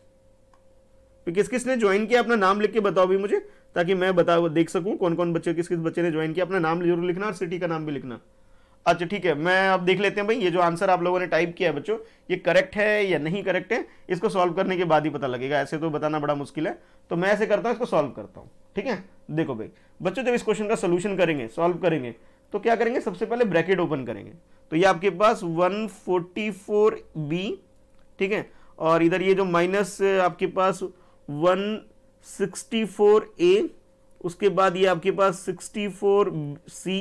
तो किस किस ने ज्वाइन किया अपना नाम लिख के बताओ भी मुझे ताकि मैं बता देख सकूं कौन कौन बच्चे किस किस बच्चे ने ज्वाइन किया अपना नाम जरूर लिखना और सिटी का नाम भी लिखना अच्छा ठीक है मैं अब देख लेते हैं भाई ये जो आंसर आप लोगों ने टाइप किया है बच्चों ये करेक्ट है या नहीं करेक्ट है इसको सॉल्व करने के बाद ही पता लगेगा ऐसे तो बताना बड़ा मुश्किल है तो मैं ऐसे करता हूँ इसको सॉल्व करता हूँ ठीक है देखो भाई बच्चों जब इस क्वेश्चन का सोल्यूशन करेंगे सॉल्व करेंगे तो क्या करेंगे सबसे पहले ब्रैकेट ओपन करेंगे तो ये आपके पास वन बी ठीक है और इधर ये जो माइनस आपके पास 164 ए उसके बाद ये आपके पास 64 सी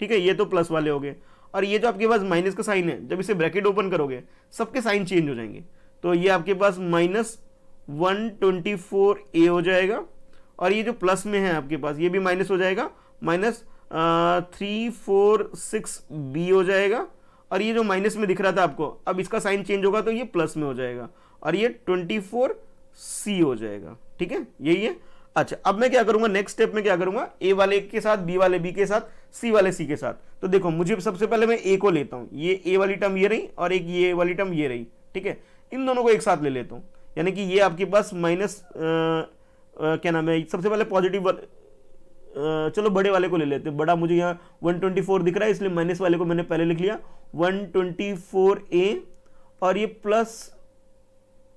ठीक है ये तो प्लस वाले हो गए और ये जो आपके पास माइनस का साइन है जब इसे ब्रैकेट ओपन करोगे सबके साइन चेंज हो जाएंगे तो ये आपके पास minus one twenty four A हो जाएगा और ये जो प्लस में है आपके पास ये भी माइनस हो जाएगा minus three four six B हो जाएगा और ये जो माइनस में दिख रहा था आपको अब इसका साइन चेंज होगा तो ये प्लस में हो जाएगा और ये ट्वेंटी फोर सी हो जाएगा ठीक है यही है अच्छा अब मैं क्या करूंगा नेक्स्ट स्टेप में क्या करूंगा ए वाले के साथ बी वाले बी के साथ सी वाले सी के साथ तो देखो मुझे सबसे पहले मैं ए को लेता हूँ ये ए वाली टर्म ये रही और एक ये वाली टर्म ये रही ठीक है इन दोनों को एक साथ ले लेता हूँ यानी कि ये आपके पास माइनस क्या नाम है सबसे पहले पॉजिटिव चलो बड़े वाले को ले लेते हैं बड़ा मुझे यहाँ 124 दिख रहा है इसलिए माइनस वाले को मैंने पहले लिख लिया 124 ए और ये प्लस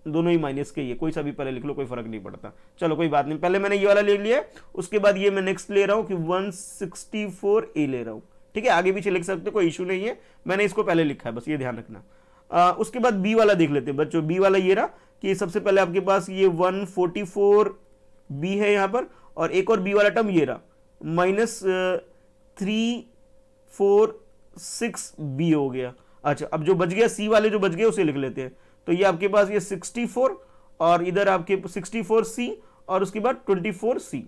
दोनों ही माइनस के ही है कोई सा भी पहले लिख लो कोई फर्क नहीं पड़ता चलो कोई बात नहीं पहले मैंने ये वाला ले लिया उसके बाद ये मैं नेक्स्ट ले रहा हूँ कि वन ए ले रहा हूँ ठीक है आगे पीछे लिख सकते कोई इशू नहीं है मैंने इसको पहले लिखा है बस ये ध्यान रखना आ, उसके बाद बी वाला देख लेते हैं बच्चों बी वाला ये रहा कि सबसे पहले आपके पास ये वन बी है यहाँ पर और एक और बी वाला टर्म ये रहा minus three four six B हो गया अच्छा अब जो बच गया सी वाले जो बच गए उसे लिख लेते हैं तो ये आपके पास ये 64 और इधर आपके 64c और उसके बाद 24c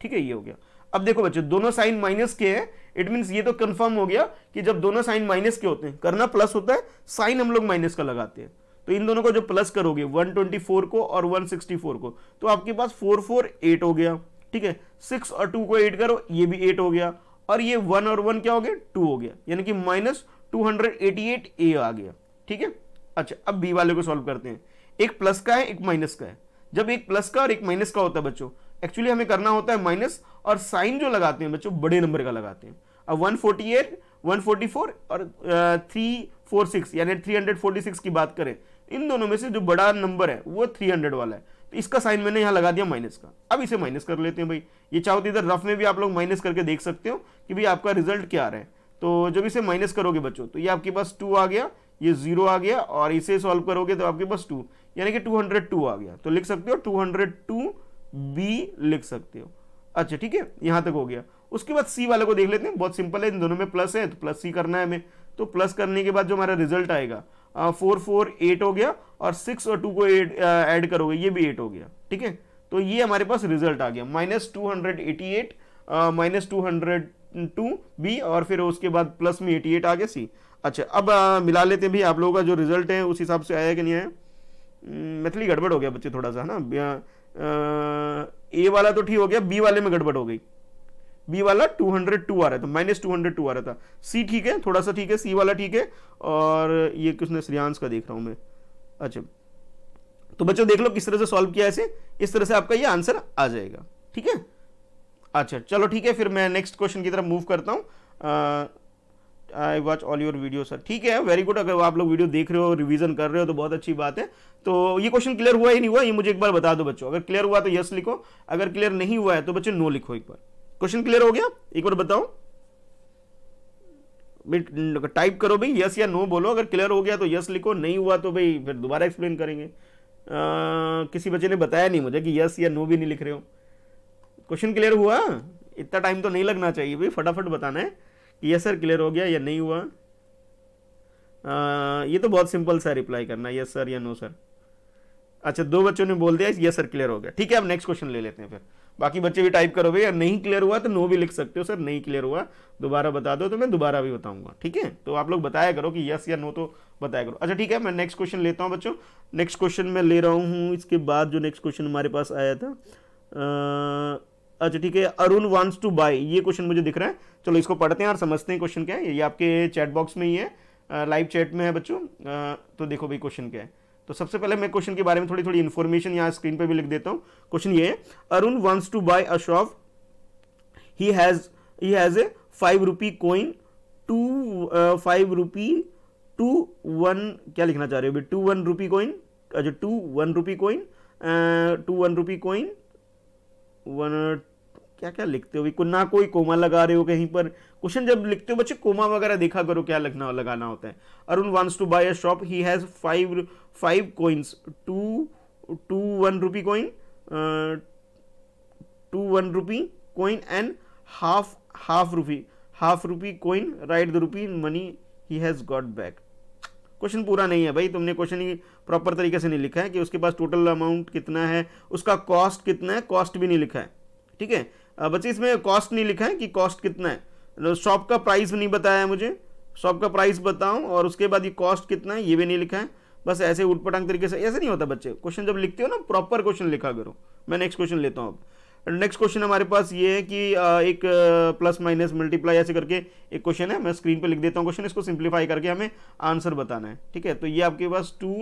ठीक है ये हो गया अब देखो बच्चे दोनों साइन माइनस के हैं इट मीन ये तो कंफर्म हो गया कि जब दोनों साइन माइनस के होते हैं करना प्लस होता है साइन हम लोग माइनस का लगाते हैं तो इन दोनों को जो प्लस करोगे 124 को और 164 को तो आपके पास 448 हो गया ठीक है सिक्स और टू को एड करो ये भी एट हो गया और ये वन और वन क्या हो गया टू हो गया यानी कि minus two hundred eighty eight A आ गया ठीक है अच्छा अब बी वाले को सॉल्व करते हैं एक प्लस का है एक माइनस का है जब एक प्लस का और एक माइनस का होता है बच्चों एक्चुअली हमें करना होता है माइनस और साइन जो लगाते हैं बच्चों बड़े नंबर का लगाते हैं अब 148, 144 और uh, 346 यानी 346 की बात करें इन दोनों में से जो बड़ा नंबर है वो 300 वाला है तो इसका साइन मैंने यहाँ लगा दिया माइनस का अब इसे माइनस कर लेते हैं भाई ये चाहो तो इधर रफ में भी आप लोग माइनस करके देख सकते हो कि भाई आपका रिजल्ट क्या आ रहा है तो जब इसे माइनस करोगे बच्चों तो ये आपके पास टू आ गया ये जीरो आ गया और इसे सॉल्व करोगे तो आपके पास टू यानी कि 202 आ गया तो लिख सकते हो 202 बी लिख सकते हो अच्छा ठीक है यहां तक हो गया उसके बाद सी वाले को देख लेते हैं बहुत सिंपल है इन दोनों में प्लस है तो प्लस सी करना है हमें तो प्लस करने के बाद जो हमारा रिजल्ट आएगा फोर फोर एट हो गया और सिक्स और टू को एड ऐड करोगे ये भी एट हो गया ठीक है तो ये हमारे पास रिजल्ट आ गया minus two hundred eighty eight minus two hundred two B और फिर उसके बाद प्लस में एटी एट आ गया सी अच्छा अब आ, मिला लेते हैं भी आप लोगों का जो रिजल्ट है उस हिसाब से आया कि नहीं आया हम्म, मैथिली गड़बड़ हो गया बच्चे थोड़ा सा है ना ए वाला तो ठीक हो गया बी वाले में गड़बड़ हो गई बी वाला 202 आ रहा था माइनस टू आ रहा था सी ठीक है थोड़ा सा ठीक है सी वाला ठीक है और ये किसने श्रियांश का देख रहा हूँ मैं अच्छा तो बच्चों देख लो किस तरह से सॉल्व किया ऐसे इस तरह से आपका ये आंसर आ जाएगा ठीक है अच्छा चलो ठीक है फिर मैं नेक्स्ट क्वेश्चन की तरफ मूव करता हूँ I watch all your video sir ठीक है वेरी गुड अगर आप लोग वीडियो देख रहे हो रिवीजन कर रहे हो तो बहुत अच्छी बात है तो ये क्वेश्चन क्लियर हुआ ही नहीं हुआ ये मुझे एक बार बता दो बच्चों अगर क्लियर हुआ तो यस लिखो अगर क्लियर नहीं हुआ है तो बच्चों नो लिखो एक बार क्वेश्चन क्लियर हो गया एक बार बताओ टाइप करो भाई यस या नो बोलो अगर क्लियर हो गया तो यस लिखो नहीं हुआ तो भाई फिर दोबारा एक्सप्लेन करेंगे आ, किसी बच्चे ने बताया नहीं मुझे कि यस या नो भी नहीं लिख रहे हो क्वेश्चन क्लियर हुआ इतना टाइम तो नहीं लगना चाहिए भाई फटाफट बताना है ये सर क्लियर हो गया या नहीं हुआ आ, ये तो बहुत सिंपल सा रिप्लाई करना यस सर या नो सर अच्छा दो बच्चों ने बोल दिया यस सर क्लियर हो गया ठीक है अब नेक्स्ट क्वेश्चन ले लेते हैं फिर बाकी बच्चे भी टाइप करोगे या नहीं क्लियर हुआ तो नो भी लिख सकते हो सर नहीं क्लियर हुआ दोबारा बता दो तो मैं दोबारा भी बताऊंगा ठीक है तो आप लोग बताया करो कि यस या नो तो बताया करो अच्छा ठीक है मैं नेक्स्ट क्वेश्चन लेता हूँ बच्चों नेक्स्ट क्वेश्चन मैं ले रहा हूँ इसके बाद जो नेक्स्ट क्वेश्चन हमारे पास आया था आ, अच्छा ठीक है अरुण वांट्स टू बाय ये क्वेश्चन मुझे दिख रहा है चलो इसको पढ़ते हैं और समझते हैं क्वेश्चन क्या है ये आपके चैट बॉक्स में ही है लाइव चैट में है बच्चों तो देखो भाई क्वेश्चन क्या है तो सबसे पहले मैं क्वेश्चन के बारे में थोड़ी थोड़ी इन्फॉर्मेशन यहाँ स्क्रीन पर भी लिख देता हूँ क्वेश्चन ये है Arun wants to buy a shop he has he has a five rupee coin two five rupee two one क्या लिखना चाह रहे हो टू वन रुपी कोइन अच्छा two one rupee coin two one rupee coin one क्या क्या लिखते हो को, ना कोई कोमा लगा रहे हो कहीं पर क्वेश्चन जब लिखते हो बच्चे कोमा वगैरह देखा करो क्या लगना लगाना होता है Arun wants to buy a shop he has five five coins two two one rupee coin two one rupee coin and half half rupee half rupee coin right the rupee money he has got back question पूरा नहीं है भाई तुमने क्वेश्चन ही प्रॉपर तरीके से नहीं लिखा है कि उसके पास टोटल अमाउंट कितना है उसका कॉस्ट कितना है कॉस्ट भी नहीं लिखा है ठीक है बच्चे इसमें कॉस्ट नहीं लिखा है कि कॉस्ट कितना है शॉप तो का प्राइस नहीं बताया है मुझे शॉप का प्राइस बताऊं और उसके बाद ये कॉस्ट कितना है ये भी नहीं लिखा है बस ऐसे उठपटांग तरीके से ऐसे नहीं होता बच्चे क्वेश्चन जब लिखते हो ना प्रॉपर क्वेश्चन लिखा करो मैं नेक्स्ट क्वेश्चन लेता हूँ अब नेक्स्ट क्वेश्चन हमारे पास ये है कि एक प्लस माइनस मल्टीप्लाई ऐसे करके एक क्वेश्चन है मैं स्क्रीन पर लिख देता हूँ क्वेश्चन इसको सिंप्लीफाई करके हमें आंसर बताना है ठीक है तो ये आपके पास two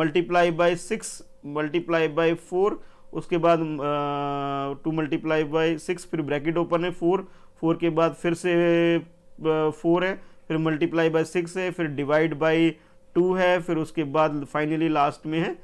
multiply by six multiply by four उसके बाद टू मल्टीप्लाई बाई सिक्स फिर ब्रैकेट ओपन है फोर फोर के बाद फिर से फोर है फिर मल्टीप्लाई बाई सिक्स है फिर डिवाइड बाई टू है फिर उसके बाद फाइनली लास्ट में है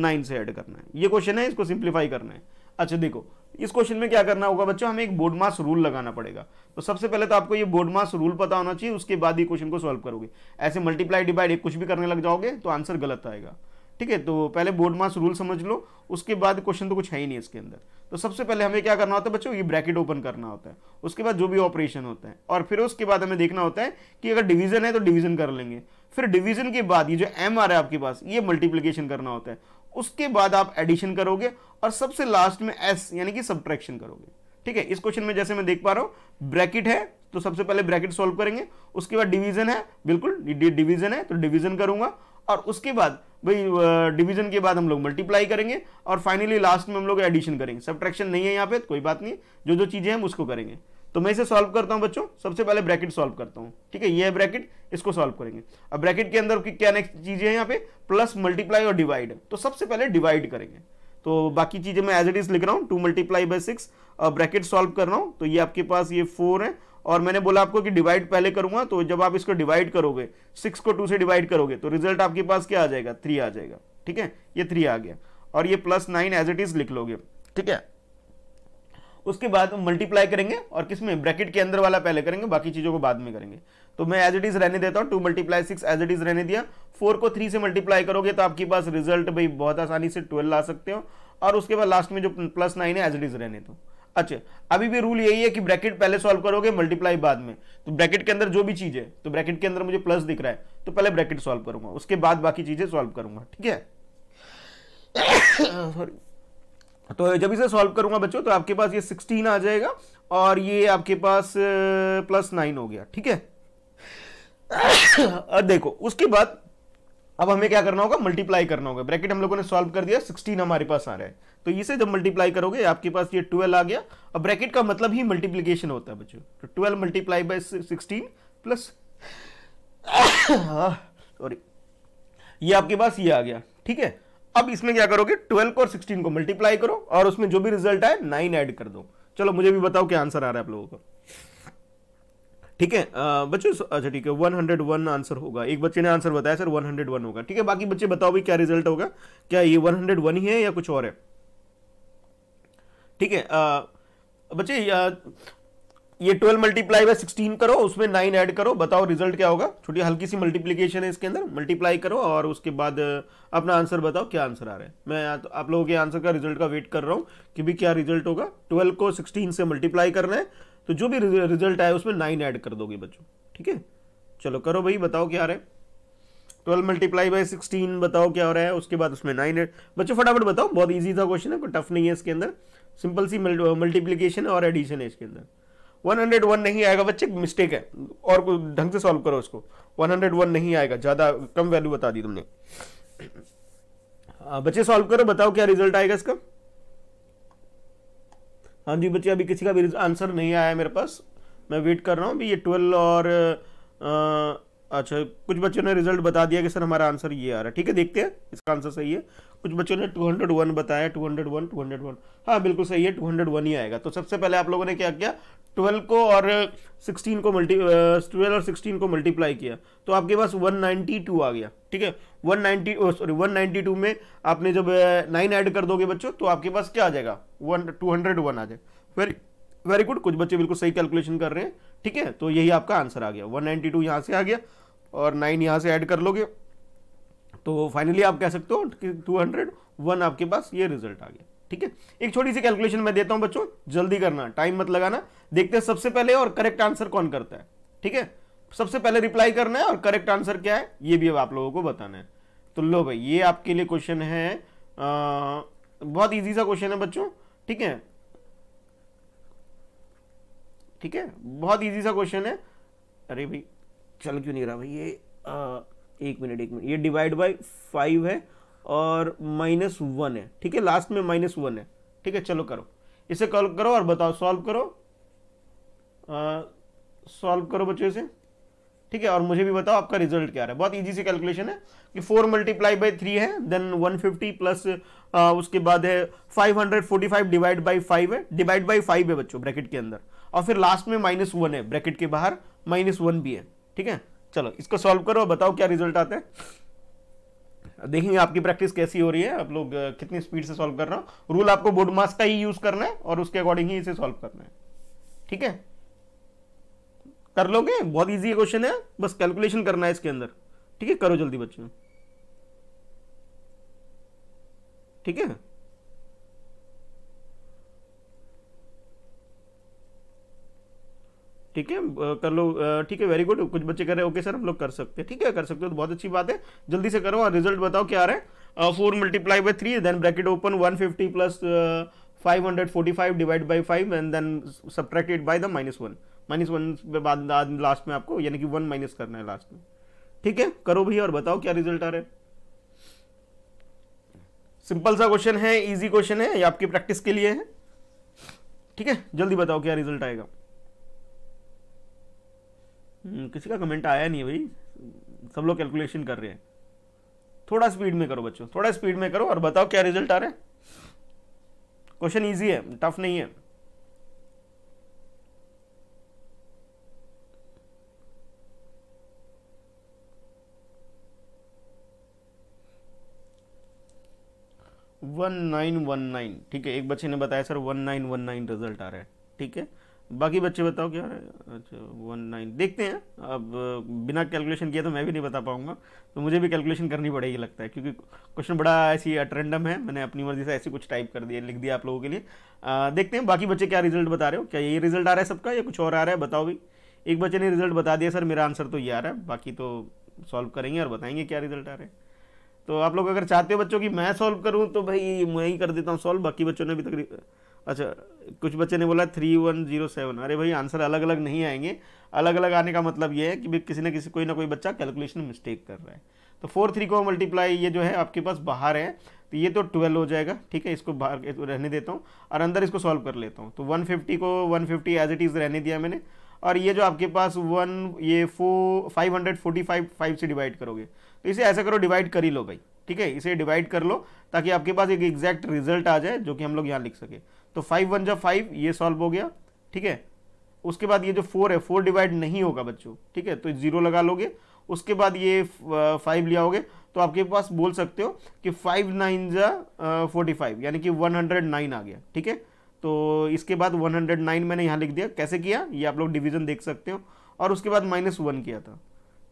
नाइन से ऐड करना है ये क्वेश्चन है इसको सिंप्लीफाई करना है अच्छा देखो इस क्वेश्चन में क्या करना होगा बच्चों हमें एक बोर्ड मास रूल लगाना पड़ेगा तो सबसे पहले तो आपको ये बोर्ड मास रूल पता होना चाहिए उसके बाद ही क्वेश्चन को सॉल्व करोगे ऐसे मल्टीप्लाई डिवाइड कुछ भी करने लग जाओगे तो आंसर गलत आएगा ठीक है तो पहले बोर्ड मास रूल समझ लो उसके बाद क्वेश्चन तो कुछ है ही नहीं इसके अंदर तो सबसे पहले हमें क्या करना होता है बच्चों ये ब्रैकेट ओपन करना होता है उसके बाद जो भी ऑपरेशन होता है और फिर उसके बाद हमें देखना होता है कि अगर डिवीजन है तो डिवीजन कर लेंगे फिर डिवीजन के बाद ये जो एम आ रहा है आपके पास ये मल्टीप्लीकेशन करना होता है उसके बाद आप एडिशन करोगे और सबसे लास्ट में एस यानी कि सब्ट्रैक्शन करोगे ठीक है इस क्वेश्चन में जैसे मैं देख पा रहा हूँ ब्रैकेट है तो सबसे पहले ब्रैकेट सॉल्व करेंगे उसके बाद डिवीजन है बिल्कुल डिवीजन है तो डिवीजन करूंगा और उसके बाद भाई डिवीजन के बाद हम लोग मल्टीप्लाई करेंगे और फाइनली लास्ट में हम लोग एडिशन करेंगे सब्ट्रैक्शन नहीं है यहाँ पे कोई बात नहीं जो जो चीज़ें हम उसको करेंगे तो मैं इसे सॉल्व करता हूँ बच्चों सबसे पहले ब्रैकेट सॉल्व करता हूँ ठीक है ये है ब्रैकेट इसको सॉल्व करेंगे अब ब्रैकेट के अंदर क्या नेक्स्ट चीज़ें हैं यहाँ पे प्लस मल्टीप्लाई और डिवाइड तो सबसे पहले डिवाइड करेंगे तो बाकी चीज़ें मैं एज इट इज़ लिख रहा हूँ two multiply by six bracket solve कर रहा हूँ तो ये आपके पास ये फोर है और मैंने बोला आपको कि डिवाइड पहले करूंगा तो जब आप इसको डिवाइड करोगे सिक्स को टू से डिवाइड करोगे तो रिजल्ट आपके पास क्या आ जाएगा थ्री आ जाएगा ठीक है ये थ्री आ गया और ये plus nine as it is लिख लोगे ठीक है उसके बाद मल्टीप्लाई करेंगे और किसमें ब्रैकेट के अंदर वाला पहले करेंगे बाकी चीजों को बाद में करेंगे तो मैं एज इट इज रहने देता हूं two multiply six as it is रहने दिया फोर को थ्री से मल्टीप्लाई करोगे तो आपके पास रिजल्ट भाई बहुत आसानी से ट्वेल्व ला सकते हो और उसके बाद लास्ट में जो प्लस नाइन है एज इट इज रहने दो तो. अच्छा अभी भी रूल यही है कि ब्रैकेट पहले सॉल्व करोगे मल्टीप्लाई बाद में तो ब्रैकेट के अंदर जो भी चीज है तो ब्रैकेट के अंदर मुझे प्लस दिख रहा है तो पहले ब्रैकेट सॉल्व करूंगा उसके बाद बाकी चीजें सॉल्व करूंगा ठीक है सॉरी तो जब इसे सॉल्व करूंगा बच्चों तो आपके पास ये सिक्सटीन आ जाएगा और ये आपके पास प्लस uh, नाइन हो गया ठीक है देखो उसके बाद अब हमें क्या करना होगा मल्टीप्लाई करना होगा ब्रैकेट हम लोगों ने सॉल्व कर दिया 16 हमारे पास आ रहा है तो इसे जब मल्टीप्लाई करोगे आपके पास ये 12 आ गया और ब्रैकेट का मतलब ही मल्टीप्लीकेशन होता है बच्चों तो 12 मल्टीप्लाई बाय 16 प्लस सॉरी ये आपके पास ये आ गया ठीक है अब इसमें क्या करोगे ट्वेल्व को और सिक्सटीन को मल्टीप्लाई करो और उसमें जो भी रिजल्ट आए नाइन एड कर दो चलो मुझे भी बताओ क्या आंसर आ रहा है आप लोगों को ठीक है बच्चों अच्छा ठीक है 101 आंसर होगा एक बच्चे ने आंसर बताया सर 101 होगा ठीक है बाकी बच्चे बताओ भी क्या रिजल्ट होगा क्या ये 101 ही है या कुछ और है ठीक है बच्चे ये 12 मल्टीप्लाई बाय 16 करो उसमें 9 ऐड करो बताओ रिजल्ट क्या होगा छोटी हल्की सी मल्टीप्लीकेशन है इसके अंदर मल्टीप्लाई करो और उसके बाद अपना आंसर बताओ क्या आंसर आ रहा है मैं तो आप लोगों के आंसर का रिजल्ट का वेट कर रहा हूँ कि भी क्या रिजल्ट होगा 12 को 16 से मल्टीप्लाई करना है तो जो भी रिजल्ट आया उसमें नाइन ऐड कर दोगे बच्चों ठीक है चलो करो भाई बताओ क्या आ रहा है ट्वेल्व मल्टीप्लाई बाई सिक्सटीन बताओ क्या हो रहा है उसके बाद उसमें नाइन एड बच्चों फटाफट बताओ बहुत ईजी था क्वेश्चन है कोई टफ नहीं है इसके अंदर सिंपल सी मल्टीप्लीकेशन और एडिशन है इसके अंदर 101 नहीं आएगा बच्चे मिस्टेक है और ढंग से सॉल्व करो इसको 101 नहीं आएगा ज़्यादा कम वैल्यू बता दी तुमने बच्चे सॉल्व करो बताओ क्या रिजल्ट आएगा इसका हाँ जी बच्चे अभी किसी का भी आंसर नहीं आया है मेरे पास मैं वेट कर रहा हूँ अभी ये ट्वेल्व और अच्छा कुछ बच्चों ने रिजल्ट बता दिया कि सर हमारा आंसर ये आ रहा है ठीक है देखते हैं इसका आंसर सही है कुछ बच्चों ने 201 बताया 201 201 हाँ बिल्कुल सही है 201 ही आएगा तो सबसे पहले आप लोगों ने क्या किया 12 को और 16 को मल्टी ट्वेल्व और 16 को मल्टीप्लाई किया तो आपके पास 192 आ गया ठीक है 190 सॉरी 192 में आपने जब नाइन ऐड कर दोगे बच्चों तो आपके पास क्या आ जाएगा वन टू आ जाएगा वेरी वेरी गुड कुछ बच्चे बिल्कुल सही कैलकुलेशन कर रहे हैं ठीक है तो यही आपका आंसर आ गया वन नाइन्टी यहाँ से आ गया और नाइन यहाँ से ऐड कर लोगे तो फाइनली आप कह सकते हो कि टू हंड्रेड वन आपके पास ये रिजल्ट आ गया ठीक है एक छोटी सी कैलकुलेशन मैं देता हूं बच्चों जल्दी करना टाइम मत लगाना देखते हैं सबसे पहले और करेक्ट आंसर कौन करता है ठीक है सबसे पहले रिप्लाई करना है और करेक्ट आंसर क्या है ये भी अब आप लोगों को बताना है तो लो भाई ये आपके लिए क्वेश्चन है आ, बहुत इजी सा क्वेश्चन है बच्चों ठीक है ठीक है बहुत इजी सा क्वेश्चन है अरे भाई चल क्यों नहीं रहा भाई ये आ, एक मिनट एक मिनट ये डिवाइड बाई फाइव है और माइनस वन है ठीक है लास्ट में माइनस वन है ठीक है चलो करो इसे कॉल करो और बताओ सॉल्व करो सॉल्व करो बच्चों से ठीक है और मुझे भी बताओ आपका रिजल्ट क्या रहा है बहुत इजी से कैलकुलेशन है कि फोर मल्टीप्लाई बाई थ्री है देन वन फिफ्टी प्लस आ, उसके बाद है five hundred forty five divide by five है डिवाइड बाई फाइव है बच्चों ब्रैकेट के अंदर और फिर लास्ट में माइनस वन है ब्रैकेट के बाहर माइनस वन भी है ठीक है चलो इसको सॉल्व करो बताओ क्या रिजल्ट आते हैं देखेंगे आपकी प्रैक्टिस कैसी हो रही है आप लोग कितनी स्पीड से सॉल्व कर रहे हो रूल आपको बोर्ड मास्क का ही यूज करना है और उसके अकॉर्डिंग ही इसे सॉल्व करना है ठीक है कर लोगे बहुत इजी क्वेश्चन है बस कैलकुलेशन करना है इसके अंदर ठीक है करो जल्दी बच्चों ठीक है ठीक है कर लो ठीक है वेरी गुड कुछ बच्चे कर रहे हैं ओके सर हम लोग कर सकते हैं ठीक है कर सकते हो तो बहुत अच्छी बात है जल्दी से करो और रिजल्ट बताओ क्या आ रहा है four multiply by three then bracket open one fifty plus five hundred forty five divide by five and then subtracted by the minus one minus one के बाद लास्ट में आपको यानी कि वन माइनस करना है लास्ट में ठीक है करो भैया और बताओ क्या रिजल्ट आ रहा है सिंपल सा क्वेश्चन है इजी क्वेश्चन है ये आपकी प्रैक्टिस के लिए है ठीक है जल्दी बताओ क्या रिजल्ट आएगा हम्म, किसी का कमेंट आया नहीं भाई सब लोग कैलकुलेशन कर रहे हैं थोड़ा स्पीड में करो बच्चों थोड़ा स्पीड में करो और बताओ क्या रिजल्ट आ रहा है क्वेश्चन इजी है टफ नहीं है वन नाइन वन नाइन ठीक है एक बच्चे ने बताया sir one nine one nine result आ रहा है ठीक है बाकी बच्चे बताओ क्या है अच्छा वन नाइन देखते हैं अब बिना कैलकुलेशन किया तो मैं भी नहीं बता पाऊंगा तो मुझे भी कैलकुलेशन करनी पड़ेगी लगता है क्योंकि क्वेश्चन बड़ा ऐसी अटरेंडम है मैंने अपनी मर्जी से ऐसे कुछ टाइप कर दिया लिख दिया आप लोगों के लिए आ, देखते हैं बाकी बच्चे क्या रिजल्ट बता रहे हो क्या ये रिजल्ट आ रहा है सबका या कुछ और आ रहा है बताओ भी एक बच्चे ने रिजल्ट बता दिया सर मेरा आंसर तो ये आ रहा है बाकी तो सॉल्व करेंगे और बताएंगे क्या रिजल्ट आ रहे हैं तो आप लोग अगर चाहते हो बच्चों की मैं सॉल्व करूँ तो भाई मैं ही कर देता हूँ सॉल्व बाकी बच्चों ने अभी तक तो अच्छा कुछ बच्चे ने बोला थ्री वन जीरो सेवन अरे भाई आंसर अलग अलग नहीं आएंगे अलग अलग आने का मतलब ये है कि किसी ना किसी कोई ना कोई बच्चा कैलकुलेशन मिस्टेक कर रहा है तो फोर थ्री को मल्टीप्लाई ये जो है आपके पास बाहर है तो ये तो ट्वेल्व हो जाएगा ठीक है इसको बाहर रहने देता हूँ और अंदर इसको सॉल्व कर लेता हूँ तो वन फिफ्टी को one fifty as it is रहने दिया मैंने और ये जो आपके पास वन ये four five hundred forty five five से डिवाइड करोगे तो इसे ऐसा करो डिवाइड कर ही लो भाई ठीक है इसे डिवाइड कर लो ताकि आपके पास एक एग्जैक्ट रिजल्ट आ जाए जो कि हम लोग यहाँ लिख सके तो फाइव वन जा फाइव ये सॉल्व हो गया ठीक है उसके बाद ये जो फोर है फोर डिवाइड नहीं होगा बच्चों ठीक है तो जीरो लगा लोगे उसके बाद ये फाइव लिया होगे तो आपके पास बोल सकते हो कि फाइव नाइन जा फोर्टी फाइव यानी कि वन हंड्रेड नाइन आ गया ठीक है तो इसके बाद वन हंड्रेड नाइन मैंने यहाँ लिख दिया कैसे किया ये आप लोग डिवीजन देख सकते हो और उसके बाद माइनस वन किया था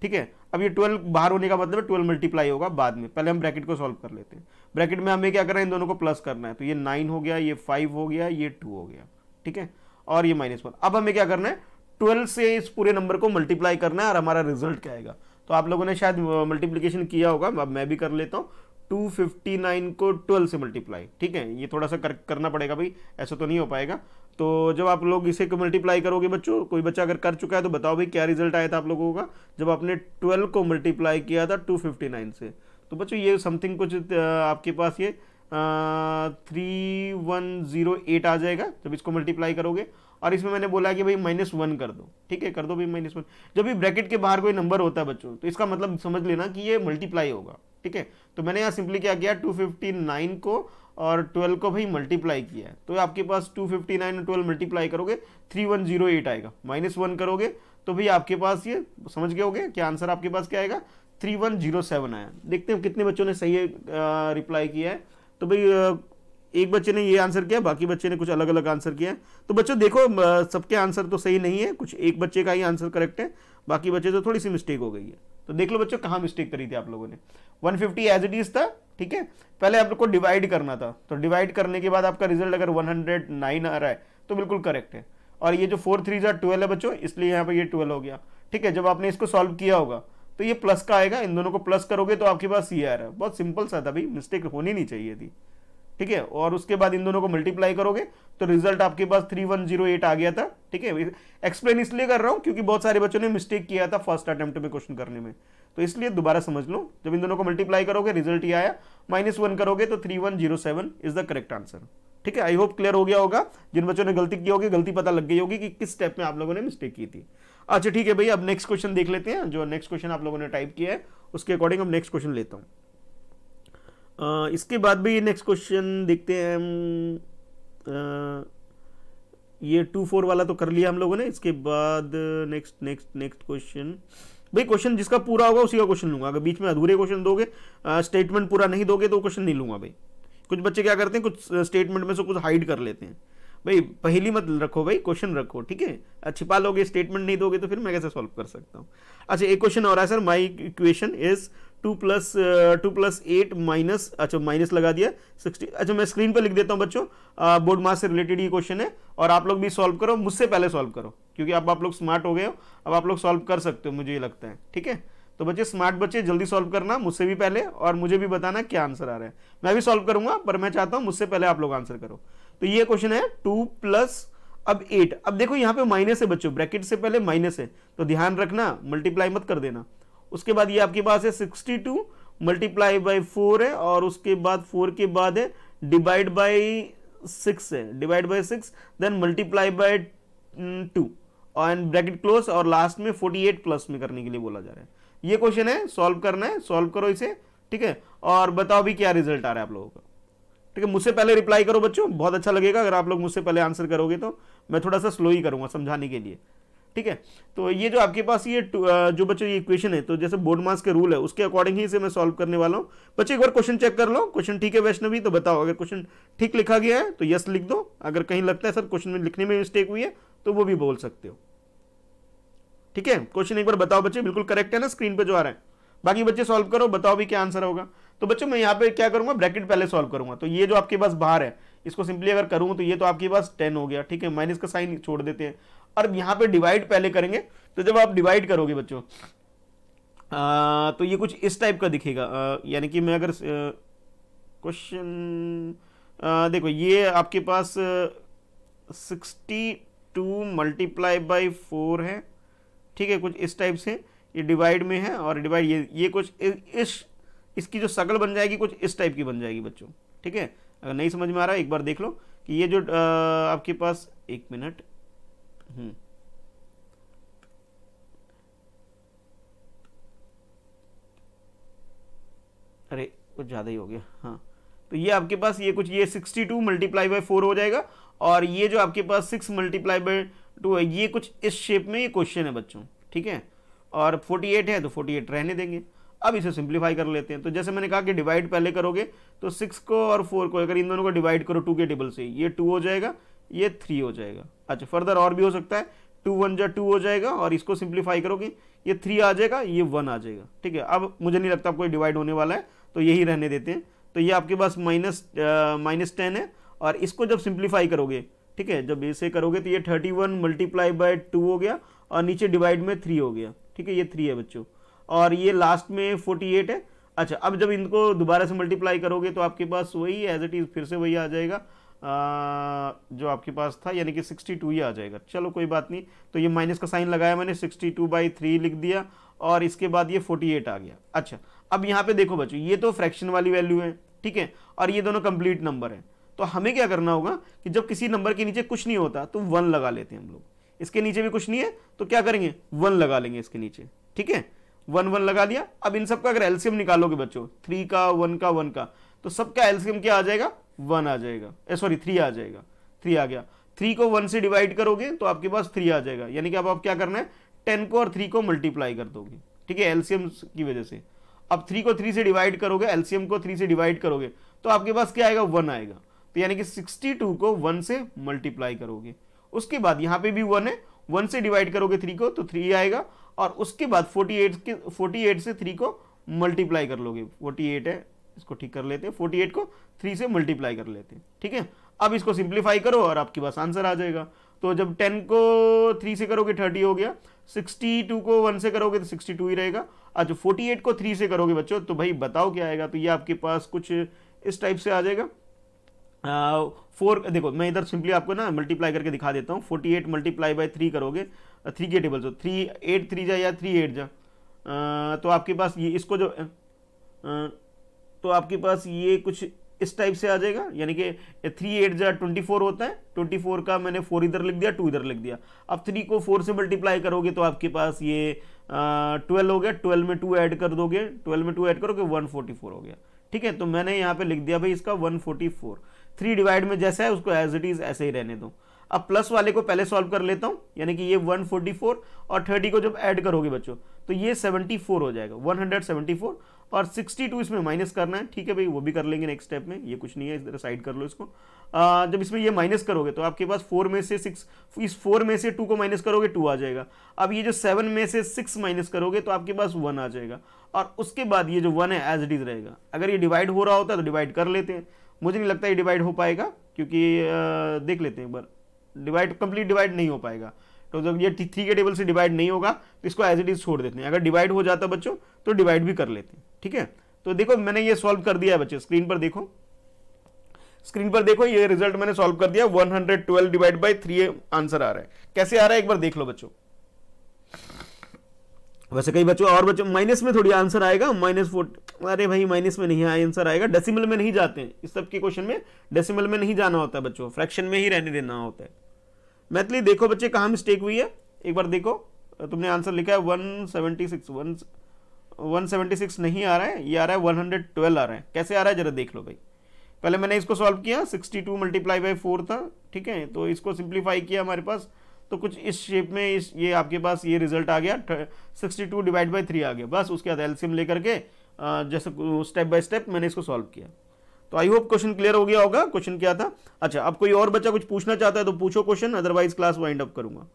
ठीक है अब ये ट्वेल्व बाहर होने का मतलब है ट्वेल्व मल्टीप्लाई होगा बाद में पहले हम ब्रैकेट को सॉल्व कर लेते हैं ब्रैकेट में हमें क्या करना है इन दोनों को प्लस करना है तो ये नाइन हो गया ये फाइव हो गया ये टू हो गया ठीक है और ये माइनस वन अब हमें क्या करना है ट्वेल्व से इस पूरे नंबर को मल्टीप्लाई करना है और हमारा रिजल्ट क्या आएगा तो आप लोगों ने शायद मल्टीप्लीकेशन किया होगा अब मैं भी कर लेता हूँ 259 को 12 से मल्टीप्लाई ठीक है ये थोड़ा सा कर, करना पड़ेगा भाई ऐसा तो नहीं हो पाएगा तो जब आप लोग इसे मल्टीप्लाई करोगे बच्चों कोई बच्चा अगर कर चुका है तो बताओ भाई क्या रिजल्ट आया था आप लोगों का जब आपने 12 को मल्टीप्लाई किया था 259 से तो बच्चों ये समथिंग कुछ आपके पास ये थ्री वन ज़ीरो एट आ जाएगा जब इसको मल्टीप्लाई करोगे और इसमें मैंने बोला कि भाई माइनस वन कर दो ठीक है कर दो भाई माइनस वन जब भी ब्रैकेट के बाहर कोई नंबर होता है बच्चों तो इसका मतलब समझ लेना कि ये मल्टीप्लाई होगा ठीक है तो मैंने यहाँ सिंपली क्या किया नाइन को और 12 को भाई मल्टीप्लाई किया है तो आपके पास 259 और 12 मल्टीप्लाई करोगे 3108 आएगा माइनस वन करोगे तो भाई आपके पास ये समझ गए होगे कि आंसर आपके पास क्या आएगा 3107 आया देखते हैं कितने बच्चों ने सही रिप्लाई किया है तो भाई एक बच्चे ने ये आंसर किया बाकी बच्चे ने कुछ अलग अलग आंसर किया है तो बच्चों देखो सबके आंसर तो सही नहीं है कुछ एक बच्चे का ही आंसर करेक्ट है बाकी बच्चे तो थोड़ी सी मिस्टेक हो गई है तो देख लो बच्चों कहाँ मिस्टेक करी थी आप लोगों ने 150 एज इट इज था ठीक है पहले आप लोग को डिवाइड करना था तो डिवाइड करने के बाद आपका रिजल्ट अगर 109 आ रहा है तो बिल्कुल करेक्ट है और ये जो फोर थ्री जो ट्वेल्व है बच्चों इसलिए यहाँ पर ये ट्वेल्व हो गया ठीक है जब आपने इसको सॉल्व किया होगा तो ये प्लस का आएगा इन दोनों को प्लस करोगे तो आपके पास ये आ रहा है बहुत सिंपल सा था भाई मिस्टेक होनी नहीं चाहिए थी ठीक है और उसके बाद इन दोनों को मल्टीप्लाई करोगे तो रिजल्ट आपके पास थ्री वन जीरो एट आ गया था ठीक है एक्सप्लेन इसलिए कर रहा हूँ क्योंकि बहुत सारे बच्चों ने मिस्टेक किया था फर्स्ट अटेम्प्ट में क्वेश्चन करने में तो इसलिए दोबारा समझ लो जब इन दोनों को मल्टीप्लाई करोगे रिजल्ट ही आया माइनस वन करोगे तो three one zero seven is the correct answer ठीक है आई होप क्लियर हो गया होगा जिन बच्चों ने गलती की होगी गलती पता लग गई होगी कि किस स्टेप में आप लोगों ने मिस्टेक की थी अच्छा ठीक है भैया अब नेक्स्ट क्वेश्चन देख लेते हैं जो नेक्स्ट क्वेश्चन आप लोगों ने टाइप किया है उसके अकॉर्डिंग अब नेक्स्ट क्वेश्चन लेता हूँ इसके बाद भी नेक्स्ट क्वेश्चन देखते हैं हम ये टू फोर वाला तो कर लिया हम लोगों ने इसके बाद नेक्स्ट नेक्स्ट नेक्स्ट क्वेश्चन भाई क्वेश्चन जिसका पूरा होगा उसी का क्वेश्चन लूंगा अगर बीच में अधूरे क्वेश्चन दोगे स्टेटमेंट पूरा नहीं दोगे तो क्वेश्चन नहीं लूंगा भाई कुछ बच्चे क्या करते हैं कुछ स्टेटमेंट में से कुछ हाइड कर लेते हैं भाई पहली मत रखो भाई क्वेश्चन रखो ठीक है छिपा लोगे स्टेटमेंट नहीं दोगे तो फिर मैं कैसे सॉल्व कर सकता हूँ अच्छा एक क्वेश्चन और है sir my equation is two plus two plus eight minus अच्छा माइनस लगा दिया सिक्सटी अच्छा मैं स्क्रीन पर लिख देता हूँ बच्चों बोर्ड मार्क्स से रिलेटेड ये क्वेश्चन है और आप लोग भी सॉल्व करो मुझसे पहले सॉल्व करो क्योंकि अब आप लोग स्मार्ट हो गए हो अब आप लोग सॉल्व कर सकते हो मुझे ये लगता है ठीक है तो बच्चे स्मार्ट बच्चे जल्दी सॉल्व करना मुझसे भी पहले और मुझे भी बताना क्या आंसर आ रहा है मैं भी सॉल्व करूंगा पर मैं चाहता हूँ मुझसे पहले आप लोग आंसर करो तो ये क्वेश्चन है टू प्लस अब एट अब देखो यहाँ पे माइनस है बच्चों ब्रैकेट से पहले माइनस है तो ध्यान रखना मल्टीप्लाई मत कर देना उसके बाद ये आपके पास है sixty two multiply by four है और उसके बाद फोर के बाद है डिवाइड बाई सिक्स है divide by six then multiply by two and bracket close और लास्ट में फोर्टी एट प्लस में करने के लिए बोला जा रहा है ये क्वेश्चन है सॉल्व करना है सॉल्व करो इसे ठीक है और बताओ भी क्या रिजल्ट आ रहा है आप लोगों का ठीक है मुझसे पहले रिप्लाई करो बच्चों बहुत अच्छा लगेगा अगर आप लोग मुझसे पहले आंसर करोगे तो मैं थोड़ा सा स्लो ही करूंगा समझाने के लिए ठीक है तो ये जो आपके पास ये जो बच्चों ये इक्वेशन है तो जैसे बोर्ड मास के रूल है उसके अकॉर्डिंग ही इसे मैं सॉल्व करने वाला हूँ बच्चे एक बार क्वेश्चन चेक कर लो क्वेश्चन ठीक है वैष्णवी तो बताओ अगर क्वेश्चन ठीक लिखा गया है तो यस लिख दो अगर कहीं लगता है सर क्वेश्चन में लिखने में मिस्टेक हुई है तो वो भी बोल सकते हो ठीक है क्वेश्चन एक बार बताओ बच्चे बिल्कुल करेक्ट है ना स्क्रीन पर जो आ रहा है बाकी बच्चे सॉल्व करो बताओ भी क्या आंसर होगा तो बच्चों मैं यहाँ पे क्या करूंगा ब्रैकेट पहले सॉल्व करूंगा तो ये जो आपके पास बाहर है इसको सिंपली अगर करूँ तो ये तो आपके पास टेन हो गया ठीक है माइनस का साइन छोड़ देते हैं और यहां पे डिवाइड पहले करेंगे तो जब आप डिवाइड करोगे बच्चों तो ये कुछ इस टाइप का दिखेगा यानी कि मैं अगर क्वेश्चन देखो ये आपके पास sixty two multiply by four है ठीक है कुछ इस टाइप से ये डिवाइड में है और डिवाइड ये ये कुछ इस इसकी जो सकल बन जाएगी कुछ इस टाइप की बन जाएगी बच्चों ठीक है अगर नहीं समझ में आ रहा है एक बार देख लो कि ये जो आ, आपके पास एक मिनट Mm-hmm. अरे कुछ ज़्यादा ही हो गया हाँ तो ये आपके पास ये कुछ ये sixty two multiply by four हो जाएगा और ये जो आपके पास सिक्स मल्टीप्लाई बाई टू है ये कुछ इस शेप में ये क्वेश्चन है बच्चों ठीक है और फोर्टी एट है तो फोर्टी एट रहने देंगे अब इसे सिंप्लीफाई कर लेते हैं तो जैसे मैंने कहा कि डिवाइड पहले करोगे तो सिक्स को और फोर को अगर इन दोनों को डिवाइड करो टू के टेबल से ये टू हो जाएगा ये थ्री हो जाएगा अच्छा फर्दर और भी हो सकता है टू वन जा टू हो जाएगा और इसको सिंप्लीफाई करोगे ये थ्री आ जाएगा ये वन आ जाएगा ठीक है अब मुझे नहीं लगता कोई डिवाइड होने वाला है तो यही रहने देते हैं तो ये आपके पास माइनस माइनस टेन है और इसको जब सिंप्लीफाई करोगे ठीक है जब इसे करोगे तो ये thirty one multiply by two हो गया और नीचे डिवाइड में थ्री हो गया ठीक है ये थ्री है बच्चों और ये लास्ट में फोर्टी एट है अच्छा अब जब इनको दोबारा से मल्टीप्लाई करोगे तो आपके पास वही एज इट इज़ फिर से वही आ जाएगा जो आपके पास था यानी कि 62 ही आ जाएगा चलो कोई बात नहीं तो ये माइनस का साइन लगाया मैंने 62 टू बाई थ्री लिख दिया और इसके बाद ये 48 आ गया अच्छा अब यहाँ पे देखो बच्चों ये तो फ्रैक्शन वाली वैल्यू है ठीक है और ये दोनों कंप्लीट नंबर है तो हमें क्या करना होगा कि जब किसी नंबर के नीचे कुछ नहीं होता तो वन लगा लेते हैं हम लोग इसके नीचे भी कुछ नहीं है तो क्या करेंगे वन लगा लेंगे इसके नीचे ठीक है वन वन लगा दिया अब इन सबका अगर एल्सियम निकालोगे बच्चों थ्री का वन का वन का तो सबका एल्सियम क्या आ जाएगा वन आ जाएगा सॉरी थ्री आ जाएगा थ्री आ गया थ्री को वन से डिवाइड करोगे तो आपके पास थ्री आ जाएगा यानी कि अब आप क्या करना है टेन को और थ्री को मल्टीप्लाई कर दोगे ठीक है एल्सियम की वजह से अब थ्री को थ्री से डिवाइड करोगे एल्सियम को थ्री से डिवाइड करोगे तो आपके पास क्या आएगा वन आएगा तो यानी कि सिक्सटी टू को वन से मल्टीप्लाई करोगे उसके बाद यहाँ पे भी वन है वन से डिवाइड करोगे थ्री को तो थ्री आएगा और उसके बाद फोर्टी एट के फोर्टी एट से थ्री को मल्टीप्लाई कर लोगे फोर्टी एट है इसको ठीक कर लेते हैं फोर्टी एट को थ्री से मल्टीप्लाई कर लेते हैं ठीक है अब इसको सिंप्लीफाई करो और आपके पास आंसर आ जाएगा तो जब टेन को थ्री से करोगे थर्टी हो गया सिक्सटी टू को वन से करोगे तो सिक्सटी टू ही रहेगा अच्छा फोर्टी एट को थ्री से करोगे बच्चों तो भाई बताओ क्या आएगा तो ये आपके पास कुछ इस टाइप से आ जाएगा फोर uh, देखो मैं इधर सिंपली आपको ना मल्टीप्लाई करके दिखा देता हूँ forty eight multiply by three करोगे थ्री के टेबल्स हो थ्री एट थ्री जा या थ्री एट जा uh, तो आपके पास ये इसको जो तो आपके पास ये कुछ इस टाइप से आ जाएगा यानी कि थ्री एट जहाँ ट्वेंटी फोर होता है ट्वेंटी फोर का मैंने फोर इधर लिख दिया टू इधर लिख दिया अब थ्री को फोर से मल्टीप्लाई करोगे तो आपके पास ये ट्वेल्व हो गया ट्वेल्व में टू ऐड कर दोगे ट्वेल्व में टू ऐड करोगे वन फोर्टी फोर हो गया ठीक है तो मैंने यहाँ पे लिख दिया भाई इसका one forty four three divide में जैसा है उसको एज इट इज़ ऐसे ही रहने दो अब प्लस वाले को पहले सॉल्व कर लेता हूँ यानी कि ये वन फोर्टी फोर और थर्टी को जब ऐड करोगे बच्चों तो ये सेवेंटी फोर हो जाएगा वन हंड्रेड सेवेंटी फोर और 62 इसमें माइनस करना है ठीक है भाई वो भी कर लेंगे नेक्स्ट स्टेप में ये कुछ नहीं है इस तरह साइड कर लो इसको आ, जब इसमें ये माइनस करोगे तो आपके पास फोर में से सिक्स इस फोर में से टू को माइनस करोगे टू आ जाएगा अब ये जो सेवन में से सिक्स माइनस करोगे तो आपके पास वन आ जाएगा और उसके बाद ये जो वन है एज इट इज रहेगा अगर ये डिवाइड हो रहा होता है तो डिवाइड कर लेते हैं मुझे नहीं लगता ये डिवाइड हो पाएगा क्योंकि आ, देख लेते हैं एक बार डिवाइड कंप्लीट डिवाइड नहीं हो पाएगा तो जब ये थ्री के टेबल से डिवाइड नहीं होगा तो इसको एज इट इज छोड़ देते हैं अगर डिवाइड हो जाता बच्चों तो डिवाइड भी कर लेते हैं ठीक है तो देखो मैंने ये सॉल्व कर दिया है बच्चे स्क्रीन पर देखो स्क्रीन पर देखो ये रिजल्ट मैंने सॉल्व कर दिया 112 hundred twelve divide by three answer आ रहा है कैसे आ रहा है एक बार देख लो बच्चों वैसे कई बच्चों और बच्चों माइनस में थोड़ी आंसर आएगा माइनस फोर्ट अरे भाई माइनस में नहीं आंसर आएगा डेसिमल में नहीं जाते हैं इस सब के क्वेश्चन में डेसिमल में नहीं जाना होता है बच्चों फ्रैक्शन में ही रहने देना होता है मैथिली देखो बच्चे कहाँ मिस्टेक हुई है एक बार देखो तुमने आंसर लिखा है one seventy six one one seventy six नहीं आ रहा है ये आ रहा है वन हंड्रेड ट्वेल्व आ रहा है कैसे आ रहा है जरा देख लो भाई पहले मैंने इसको सॉल्व किया sixty two multiply by four था ठीक है तो इसको सिंप्लीफाई किया हमारे पास तो कुछ इस शेप में इस ये आपके पास ये रिजल्ट आ गया sixty two divide by three आ गया बस उसके बाद एल्सियम लेकर के जैसे स्टेप बाय स्टेप मैंने इसको सॉल्व किया तो आई होप क्वेश्चन क्लियर हो गया होगा क्वेश्चन क्या था अच्छा अब कोई और बच्चा कुछ पूछना चाहता है तो पूछो question otherwise class wind up करूंगा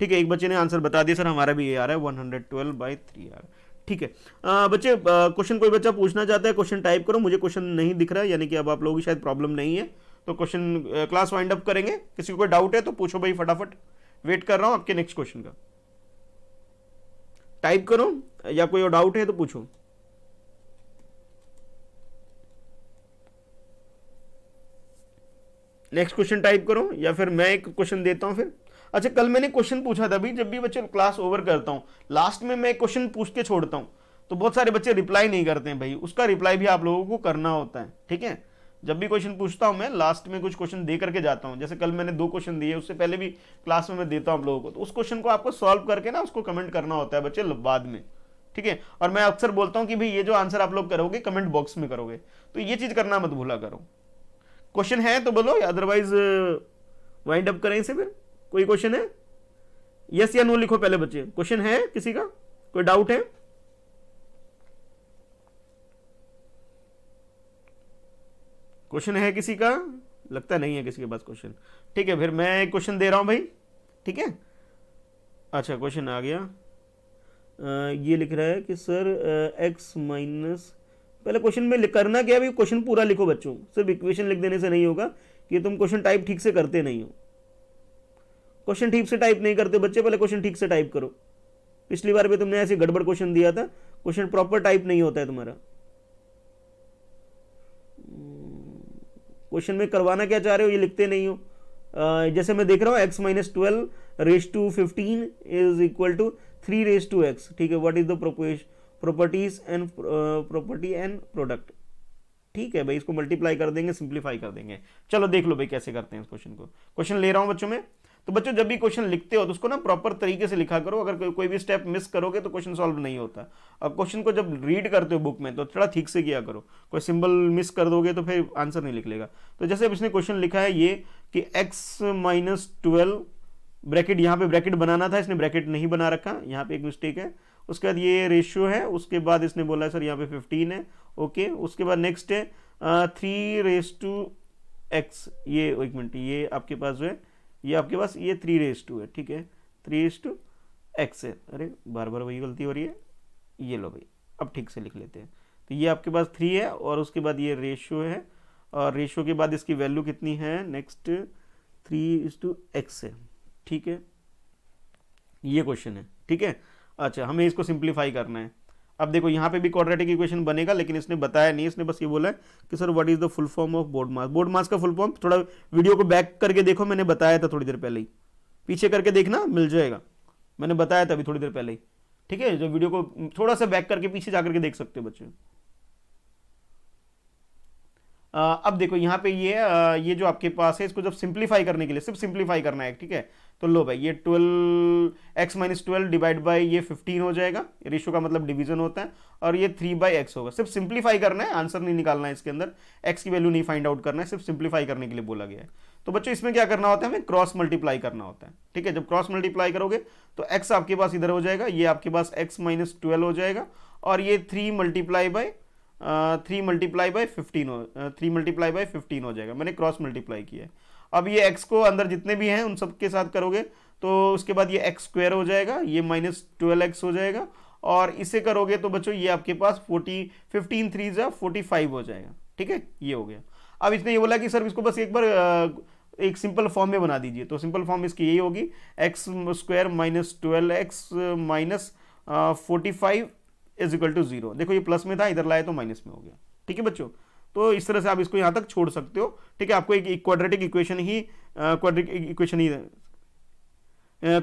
ठीक है एक बच्चे ने आंसर बता दिया सर हमारा भी ये आ रहा है one hundred twelve by three are ठीक है आ, बच्चे क्वेश्चन कोई बच्चा पूछना चाहता है क्वेश्चन टाइप करो मुझे क्वेश्चन नहीं दिख रहा है यानी कि अब आप लोगों की शायद प्रॉब्लम नहीं है तो क्वेश्चन क्लास वाइंड अप करेंगे किसी को कोई डाउट है तो पूछो भाई फटाफट वेट कर रहा हूँ आपके नेक्स्ट क्वेश्चन का टाइप करो या कोई और डाउट है तो पूछो नेक्स्ट क्वेश्चन टाइप करो या फिर मैं एक क्वेश्चन देता हूँ फिर अच्छा कल मैंने क्वेश्चन पूछा था भाई जब भी बच्चे क्लास ओवर करता हूँ लास्ट में मैं क्वेश्चन पूछ के छोड़ता हूँ तो बहुत सारे बच्चे रिप्लाई नहीं करते हैं भाई उसका रिप्लाई भी आप लोगों को करना होता है ठीक है जब भी क्वेश्चन पूछता हूँ मैं लास्ट में कुछ क्वेश्चन दे करके जाता हूँ जैसे कल मैंने दो क्वेश्चन दिए उससे पहले भी क्लास में मैं देता हूँ आप लोगों को तो उस क्वेश्चन को आपको सॉल्व करके ना उसको कमेंट करना होता है बच्चे बाद में ठीक है और मैं अक्सर बोलता हूँ कि भाई ये जो आंसर आप लोग करोगे कमेंट बॉक्स में करोगे तो ये चीज़ करना मत भूला करो क्वेश्चन है तो बोलो अदरवाइज वाइंड अप करें इसे फिर कोई क्वेश्चन है यस या नो लिखो पहले बच्चे क्वेश्चन है किसी का कोई डाउट है क्वेश्चन है किसी का लगता नहीं है किसी के पास क्वेश्चन ठीक है फिर मैं एक क्वेश्चन दे रहा हूं भाई ठीक है अच्छा क्वेश्चन आ गया आ, ये लिख रहा है कि सर एक्स माइनस पहले क्वेश्चन में करना क्या भी क्वेश्चन पूरा लिखो बच्चों सिर्फ इक्वेशन लिख देने से नहीं होगा कि तुम क्वेश्चन टाइप ठीक से करते नहीं हो क्वेश्चन ठीक से टाइप नहीं करते बच्चे पहले क्वेश्चन ठीक से टाइप करो पिछली बार भी तुमने ऐसे गड़बड़ क्वेश्चन दिया था क्वेश्चन प्रॉपर टाइप नहीं होता है तुम्हारा क्वेश्चन में करवाना क्या चाह रहे हो ये लिखते नहीं हो जैसे मैं देख रहा हूँ X minus twelve raise to fifteen is equal to three raise to X ठीक है what is the propose properties and property and product ठीक है भाई इसको मल्टीप्लाई कर देंगे सिंप्लीफाई कर देंगे चलो देख लो भाई कैसे करते हैं इस क्वेश्चन को क्वेश्चन ले रहा हूं बच्चों में तो बच्चों जब भी क्वेश्चन लिखते हो तो उसको ना प्रॉपर तरीके से लिखा करो अगर कोई, कोई भी स्टेप मिस करोगे तो क्वेश्चन सॉल्व नहीं होता अब क्वेश्चन को जब रीड करते हो बुक में तो थोड़ा ठीक से किया करो कोई सिंबल मिस कर दोगे तो फिर आंसर नहीं निकलेगा तो जैसे अब इसने क्वेश्चन लिखा है ये कि एक्स माइनस ट्वेल्व ब्रैकेट यहाँ पे ब्रैकेट बनाना था इसने ब्रैकेट नहीं बना रखा यहाँ पे एक मिस्टेक है उसके बाद ये रेशियो है उसके बाद इसने बोला सर यहाँ पे फिफ्टीन है ओके उसके बाद नेक्स्ट है थ्री रेस टू एक्स ये एक मिनट ये आपके पास जो है ये आपके पास ये थ्री रेस टू है ठीक है थ्री रेस टू एक्स है अरे बार बार वही गलती हो रही है ये लो भाई अब ठीक से लिख लेते हैं तो ये आपके पास थ्री है और उसके बाद ये रेशियो है और रेशियो के बाद इसकी वैल्यू कितनी है next three is two X है ठीक है ये क्वेश्चन है ठीक है अच्छा हमें इसको सिंप्लीफाई करना है अब देखो यहाँ पे भी क्वाड्रेटिक इक्वेशन बनेगा लेकिन इसने बताया नहीं इसने बस ये बोला है कि sir what is the full form of board mass board mass का फुल फॉर्म थोड़ा वीडियो को बैक करके देखो मैंने बताया था थोड़ी देर पहले ही पीछे करके देखना मिल जाएगा मैंने बताया था अभी थोड़ी देर पहले ही ठीक है जो वीडियो को थोड़ा सा बैक करके पीछे जा करके देख सकते हो बच्चे अब देखो यहाँ पे ये ये जो आपके पास है इसको जब सिंप्लीफाई करने के लिए सिर्फ सिंप्लीफाई करना है ठीक है तो लो भाई ये twelve X minus twelve divide by ये फिफ्टीन हो जाएगा रेशो का मतलब डिवीजन होता है और ये थ्री बाई एक्स होगा सिर्फ सिंप्लीफाई करना है आंसर नहीं निकालना है इसके अंदर एक्स की वैल्यू नहीं फाइंड आउट करना है सिर्फ सिंप्लीफाई करने के लिए बोला गया है तो बच्चों इसमें क्या करना होता है हमें क्रॉस मल्टीप्लाई करना होता है ठीक है जब क्रॉस मल्टीप्लाई करोगे तो एक्स आपके पास इधर हो जाएगा ये आपके पास एक्स माइनस ट्वेल्व हो जाएगा और ये three multiply by three multiply by fifteen हो थ्री मल्टीप्लाई बाई फिफ्टीन हो जाएगा मैंने क्रॉस मल्टीप्लाई किया है अब ये एक्स को अंदर जितने भी हैं उन सब के साथ करोगे तो उसके बाद ये एक्स स्क्वायर हो जाएगा ये माइनस ट्वेल्व एक्स हो जाएगा और इसे करोगे तो बच्चों ये आपके पास फोर्टी फिफ्टीन थ्री जा फोर्टी फाइव हो जाएगा ठीक है ये हो गया अब इसने ये बोला कि सर इसको बस एक बार एक सिंपल फॉर्म में बना दीजिए तो सिंपल फॉर्म इसकी यही होगी X square minus twelve X minus forty five is equal to zero देखो ये प्लस में था इधर लाए तो माइनस में हो गया ठीक है बच्चों तो इस तरह से आप इसको यहाँ तक छोड़ सकते हो ठीक है आपको एक क्वाड्रेटिक इक्वेशन ही इक्वेशन ही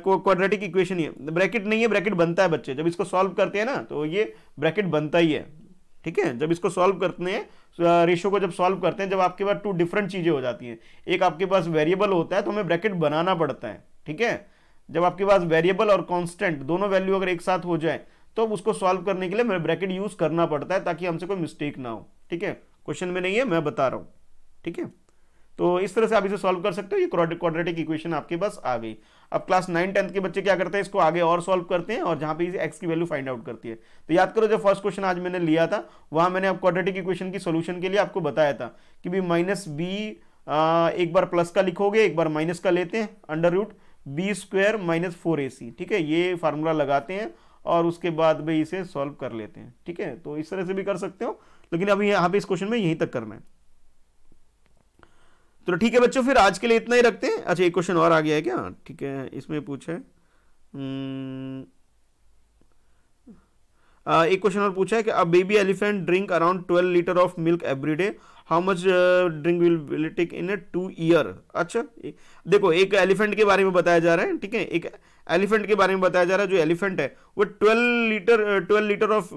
क्वाड्रेटिक इक्वेशन ही ब्रैकेट नहीं है ब्रैकेट बनता है बच्चे जब इसको सॉल्व करते हैं ना तो ये ब्रैकेट बनता ही है ठीक है जब इसको सॉल्व करते हैं रेशो को जब सॉल्व करते हैं जब आपके पास टू डिफरेंट चीज़ें हो जाती हैं एक आपके पास वेरिएबल होता है तो हमें ब्रैकेट बनाना पड़ता है ठीक है जब आपके पास वेरिएबल और कांस्टेंट दोनों वैल्यू अगर एक साथ हो जाए तो उसको सॉल्व करने के लिए ब्रैकेट यूज़ करना पड़ता है ताकि हमसे कोई मिस्टेक ना हो ठीक है क्वेश्चन में नहीं है मैं बता रहा हूं ठीक है तो इस तरह से आप इसे सॉल्व कर सकते हो ये क्वाड्रेटिक इक्वेशन आपके पास आ गई अब क्लास नाइन टेंथ के बच्चे क्या करते हैं इसको आगे और सॉल्व करते हैं और जहां पे एक्स की वैल्यू फाइंड आउट करती है तो याद करो जब फर्स्ट क्वेश्चन आज मैंने लिया था वहां मैंने आप क्वाड्रेटिक इक्वेशन की सोल्यूशन के लिए आपको बताया था कि भाई माइनस बी एक बार प्लस का लिखोगे एक बार माइनस का लेते हैं under root B square minus four ए सी ठीक है ये फार्मूला लगाते हैं और उसके बाद भी इसे सॉल्व कर लेते हैं ठीक है तो इस तरह से भी कर सकते हो लेकिन अभी यहां पे इस क्वेश्चन में यहीं तक करना है तो ठीक है बच्चों फिर आज के लिए इतना ही रखते हैं अच्छा एक क्वेश्चन और आ गया है क्या ठीक है इसमें पूछे हम्म, एक क्वेश्चन और पूछा है कि a baby elephant drink around 12 litre of milk every day how much drink will will take in a two year अच्छा देखो एक एलिफेंट के बारे में बताया जा रहा है ठीक है एक एलिफेंट के बारे में बताया जा रहा है जो एलिफेंट है वो twelve litre twelve litre of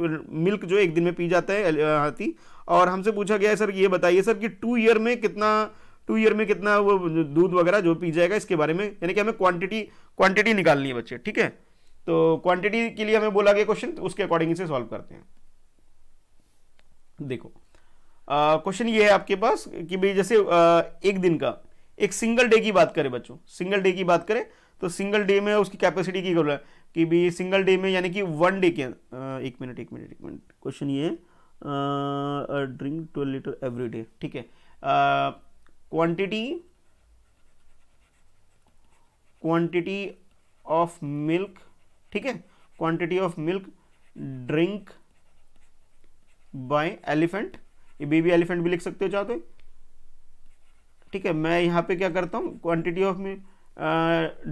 milk जो एक दिन में पी जाता है uh, हाथी और हमसे पूछा गया है सर ये बताइए सर कि टू ईयर में कितना टू ईयर में कितना वो दूध वगैरह जो पी जाएगा इसके बारे में यानी कि हमें क्वांटिटी क्वांटिटी निकालनी है बच्चे ठीक है तो क्वांटिटी के लिए हमें बोला गया क्वेश्चन तो उसके अकॉर्डिंग से सॉल्व करते हैं देखो क्वेश्चन ये है आपके पास कि भाई जैसे आ, एक दिन का एक सिंगल डे की बात करें बच्चों सिंगल डे की बात करें तो सिंगल डे में उसकी कैपेसिटी की है कि भाई सिंगल डे में यानी कि वन डे के एक मिनट एक मिनट एक मिनट क्वेश्चन ये drink twelve litre every day ठीक है क्वांटिटी क्वांटिटी ऑफ मिल्क ठीक है quantity of milk drink by elephant ये बेबी एलिफेंट भी लिख सकते हो चाहते ठीक है मैं यहाँ पे क्या करता हूँ quantity of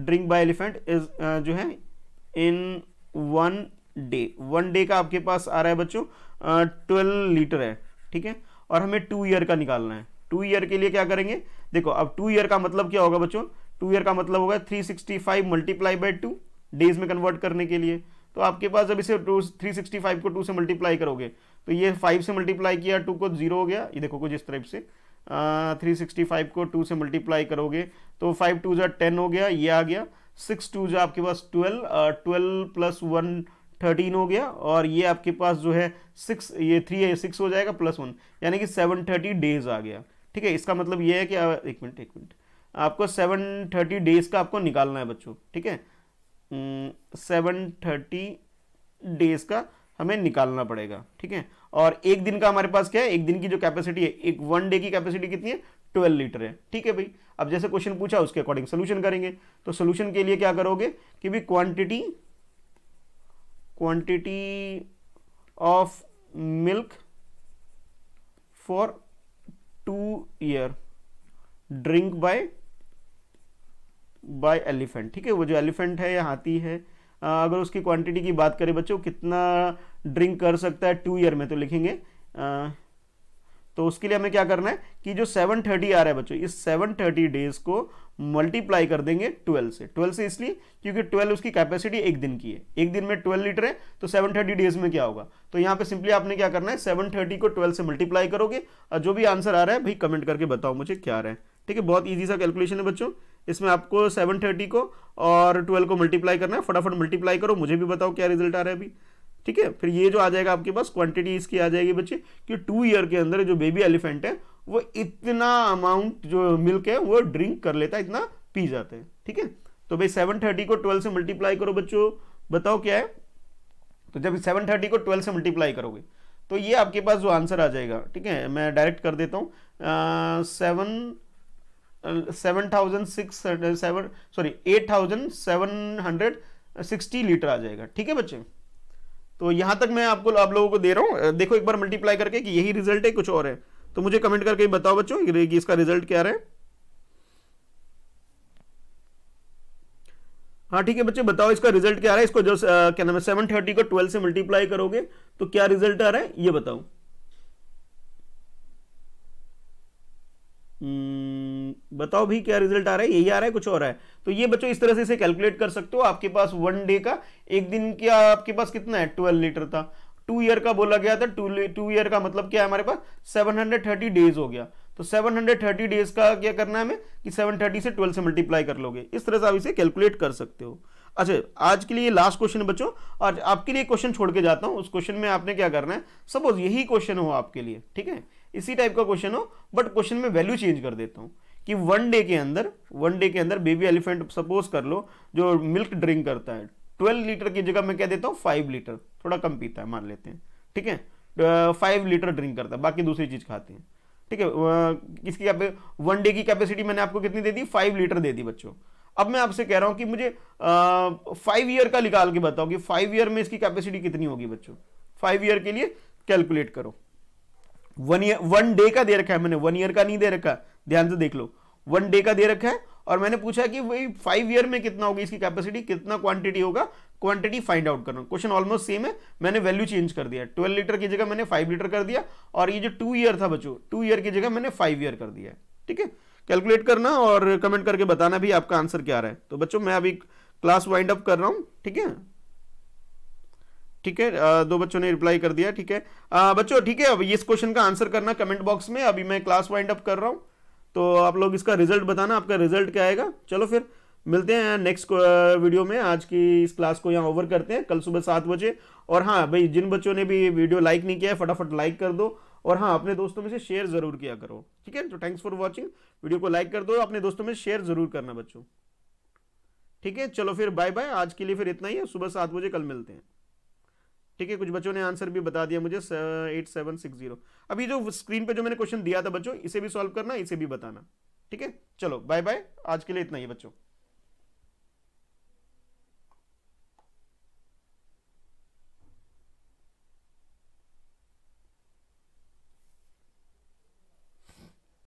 drink by elephant is जो है in one day one day का आपके पास आ रहा है बच्चों ट्वेल्व uh, लीटर है ठीक है और हमें टू ईयर का निकालना है टू ईयर के लिए क्या करेंगे देखो अब टू ईयर का मतलब क्या होगा बच्चों टू ईयर का मतलब होगा three sixty five multiply by two days में कन्वर्ट करने के लिए तो आपके पास जब इसे टू थ्री सिक्सटी फाइव को टू से मल्टीप्लाई करोगे तो ये फाइव से मल्टीप्लाई किया टू को जीरो हो गया ये देखो कुछ इस तरफ से थ्री सिक्सटी फाइव को टू से मल्टीप्लाई करोगे तो फाइव टू जै टेन हो गया ये आ गया सिक्स टू जो आपके पास twelve twelve plus one thirteen हो गया और ये आपके पास जो है सिक्स ये थ्री है सिक्स हो जाएगा प्लस वन यानी कि सेवन थर्टी डेज आ गया ठीक है इसका मतलब ये है कि एक मिनट एक मिनट आपको सेवन थर्टी डेज का आपको निकालना है बच्चों ठीक है सेवन थर्टी डेज का हमें निकालना पड़ेगा ठीक है और एक दिन का हमारे पास क्या है एक दिन की जो कैपेसिटी है एक वन डे की कैपेसिटी कितनी है ट्वेल्व लीटर है ठीक है भाई अब जैसे क्वेश्चन पूछा उसके अकॉर्डिंग सोल्यूशन करेंगे तो सोल्यूशन के लिए क्या करोगे कि भाई quantity quantity of milk for two year drink by by elephant ठीक है वो जो एलिफेंट है या हाथी है अगर उसकी क्वांटिटी की बात करें बच्चों कितना ड्रिंक कर सकता है टू ईयर में तो लिखेंगे तो उसके लिए हमें क्या करना है कि जो 730 आ रहा है बच्चों इस 730 डेज को मल्टीप्लाई कर देंगे 12 से 12 से इसलिए क्योंकि 12 उसकी कैपेसिटी एक दिन की है एक दिन में 12 लीटर है तो 730 डेज में क्या होगा तो यहाँ पे सिंपली आपने क्या करना है 730 को 12 से मल्टीप्लाई करोगे और जो भी आंसर आ रहा है भाई कमेंट करके बताओ मुझे क्या आ रहा है ठीक है बहुत ईजी सा कैलकुलेशन है बच्चों इसमें आपको सेवन थर्टी को और ट्वेल्व को मल्टीप्लाई करना है फटाफट मल्टीप्लाई करो मुझे भी बताओ क्या रिजल्ट आ रहा है अभी ठीक है फिर ये जो आ जाएगा आपके पास क्वांटिटी इसकी आ जाएगी बच्चे कि टू ईयर के अंदर जो बेबी एलिफेंट है वो इतना अमाउंट जो मिल्क है वो ड्रिंक कर लेता है इतना पी जाते हैं ठीक है तो भाई सेवन थर्टी को ट्वेल्व से मल्टीप्लाई करो बच्चों बताओ क्या है तो जब सेवन थर्टी को ट्वेल्व से मल्टीप्लाई करोगे तो ये आपके पास जो आंसर आ जाएगा ठीक है मैं डायरेक्ट कर देता हूँ सेवन सॉरी एट लीटर आ जाएगा ठीक है बच्चे तो यहां तक मैं आपको आप लोगों को दे रहा हूं देखो एक बार मल्टीप्लाई करके कि यही रिजल्ट है कुछ और है तो मुझे कमेंट करके बताओ बच्चों कि इसका रिजल्ट क्या रहा है हाँ ठीक है बच्चे बताओ इसका रिजल्ट क्या आ रहा है इसको जो आ, क्या नाम है सेवन थर्टी को ट्वेल्व से मल्टीप्लाई करोगे तो क्या रिजल्ट आ रहा है ये बताओ hmm. बताओ भी क्या रिजल्ट आ रहा है यही आ रहा है कुछ और है तो ये बच्चों इस तरह से इसे कैलकुलेट कर सकते हो आपके पास वन डे का एक दिन क्या आपके पास कितना है ट्वेल्व लीटर था टू ईयर का बोला गया था टू टू ईयर का मतलब क्या है हमारे पास 730 डेज हो गया तो 730 डेज का क्या करना है हमें कि 730 से 12 से मल्टीप्लाई कर लोगे इस तरह से आप इसे कैलकुलेट कर सकते हो अच्छा आज के लिए लास्ट क्वेश्चन बच्चों और आपके लिए क्वेश्चन छोड़ के जाता हूँ उस क्वेश्चन में आपने क्या करना है सपोज यही क्वेश्चन हो आपके लिए ठीक है इसी टाइप का क्वेश्चन हो बट क्वेश्चन में वैल्यू चेंज कर देता हूँ कि वन डे के अंदर वन डे के अंदर बेबी एलिफेंट सपोज कर लो जो मिल्क ड्रिंक करता है ट्वेल्व लीटर की जगह मैं क्या देता हूँ फाइव लीटर थोड़ा कम पीता है मान लेते हैं ठीक है फाइव लीटर ड्रिंक करता है बाकी दूसरी चीज़ खाते हैं ठीक है इसकी वन डे की कैपेसिटी मैंने आपको कितनी दे दी फाइव लीटर दे दी बच्चों अब मैं आपसे कह रहा हूं कि मुझे फाइव ईयर का निकाल के बताओ कि फाइव ईयर में इसकी कैपेसिटी कितनी होगी बच्चों फाइव ईयर के लिए कैलकुलेट करो वन ईयर वन डे का दे रखा है मैंने वन ईयर का नहीं दे रखा ध्यान से देख लो वन डे का दे रखा है और मैंने पूछा कि वही फाइव ईयर में कितना होगी इसकी कैपेसिटी कितना क्वांटिटी होगा क्वांटिटी फाइंड आउट करना क्वेश्चन ऑलमोस्ट सेम है मैंने वैल्यू चेंज कर दिया ट्वेल्व लीटर की जगह मैंने फाइव लीटर कर दिया और ये जो टू ईयर था बच्चों टू ईयर की जगह मैंने फाइव ईयर कर दिया है ठीक है कैलकुलेट करना और कमेंट करके बताना भी आपका आंसर क्या रहा है तो बच्चों मैं अभी क्लास वाइंड अप कर रहा हूँ ठीक है ठीक है दो बच्चों ने रिप्लाई कर दिया ठीक है बच्चों ठीक है अब इस क्वेश्चन का आंसर करना कमेंट बॉक्स में अभी मैं क्लास वाइंड अप कर रहा हूँ तो आप लोग इसका रिजल्ट बताना आपका रिजल्ट क्या आएगा चलो फिर मिलते हैं नेक्स्ट वीडियो में आज की इस क्लास को यहाँ ओवर करते हैं कल सुबह सात बजे और हाँ भाई जिन बच्चों ने भी वीडियो लाइक नहीं किया है फटाफट लाइक कर दो और हाँ अपने दोस्तों में से शेयर जरूर किया करो ठीक है तो थैंक्स फॉर वॉचिंग वीडियो को लाइक कर दो अपने दोस्तों में शेयर जरूर करना बच्चों ठीक है चलो फिर बाय बाय आज के लिए फिर इतना ही है सुबह सात बजे कल मिलते हैं ठीक है कुछ बच्चों ने आंसर भी बता दिया मुझे एट सेवन सिक्स जीरो अभी जो स्क्रीन पे जो मैंने क्वेश्चन दिया था बच्चों इसे भी सॉल्व करना इसे भी बताना ठीक है चलो बाय बाय आज के लिए इतना ही बच्चों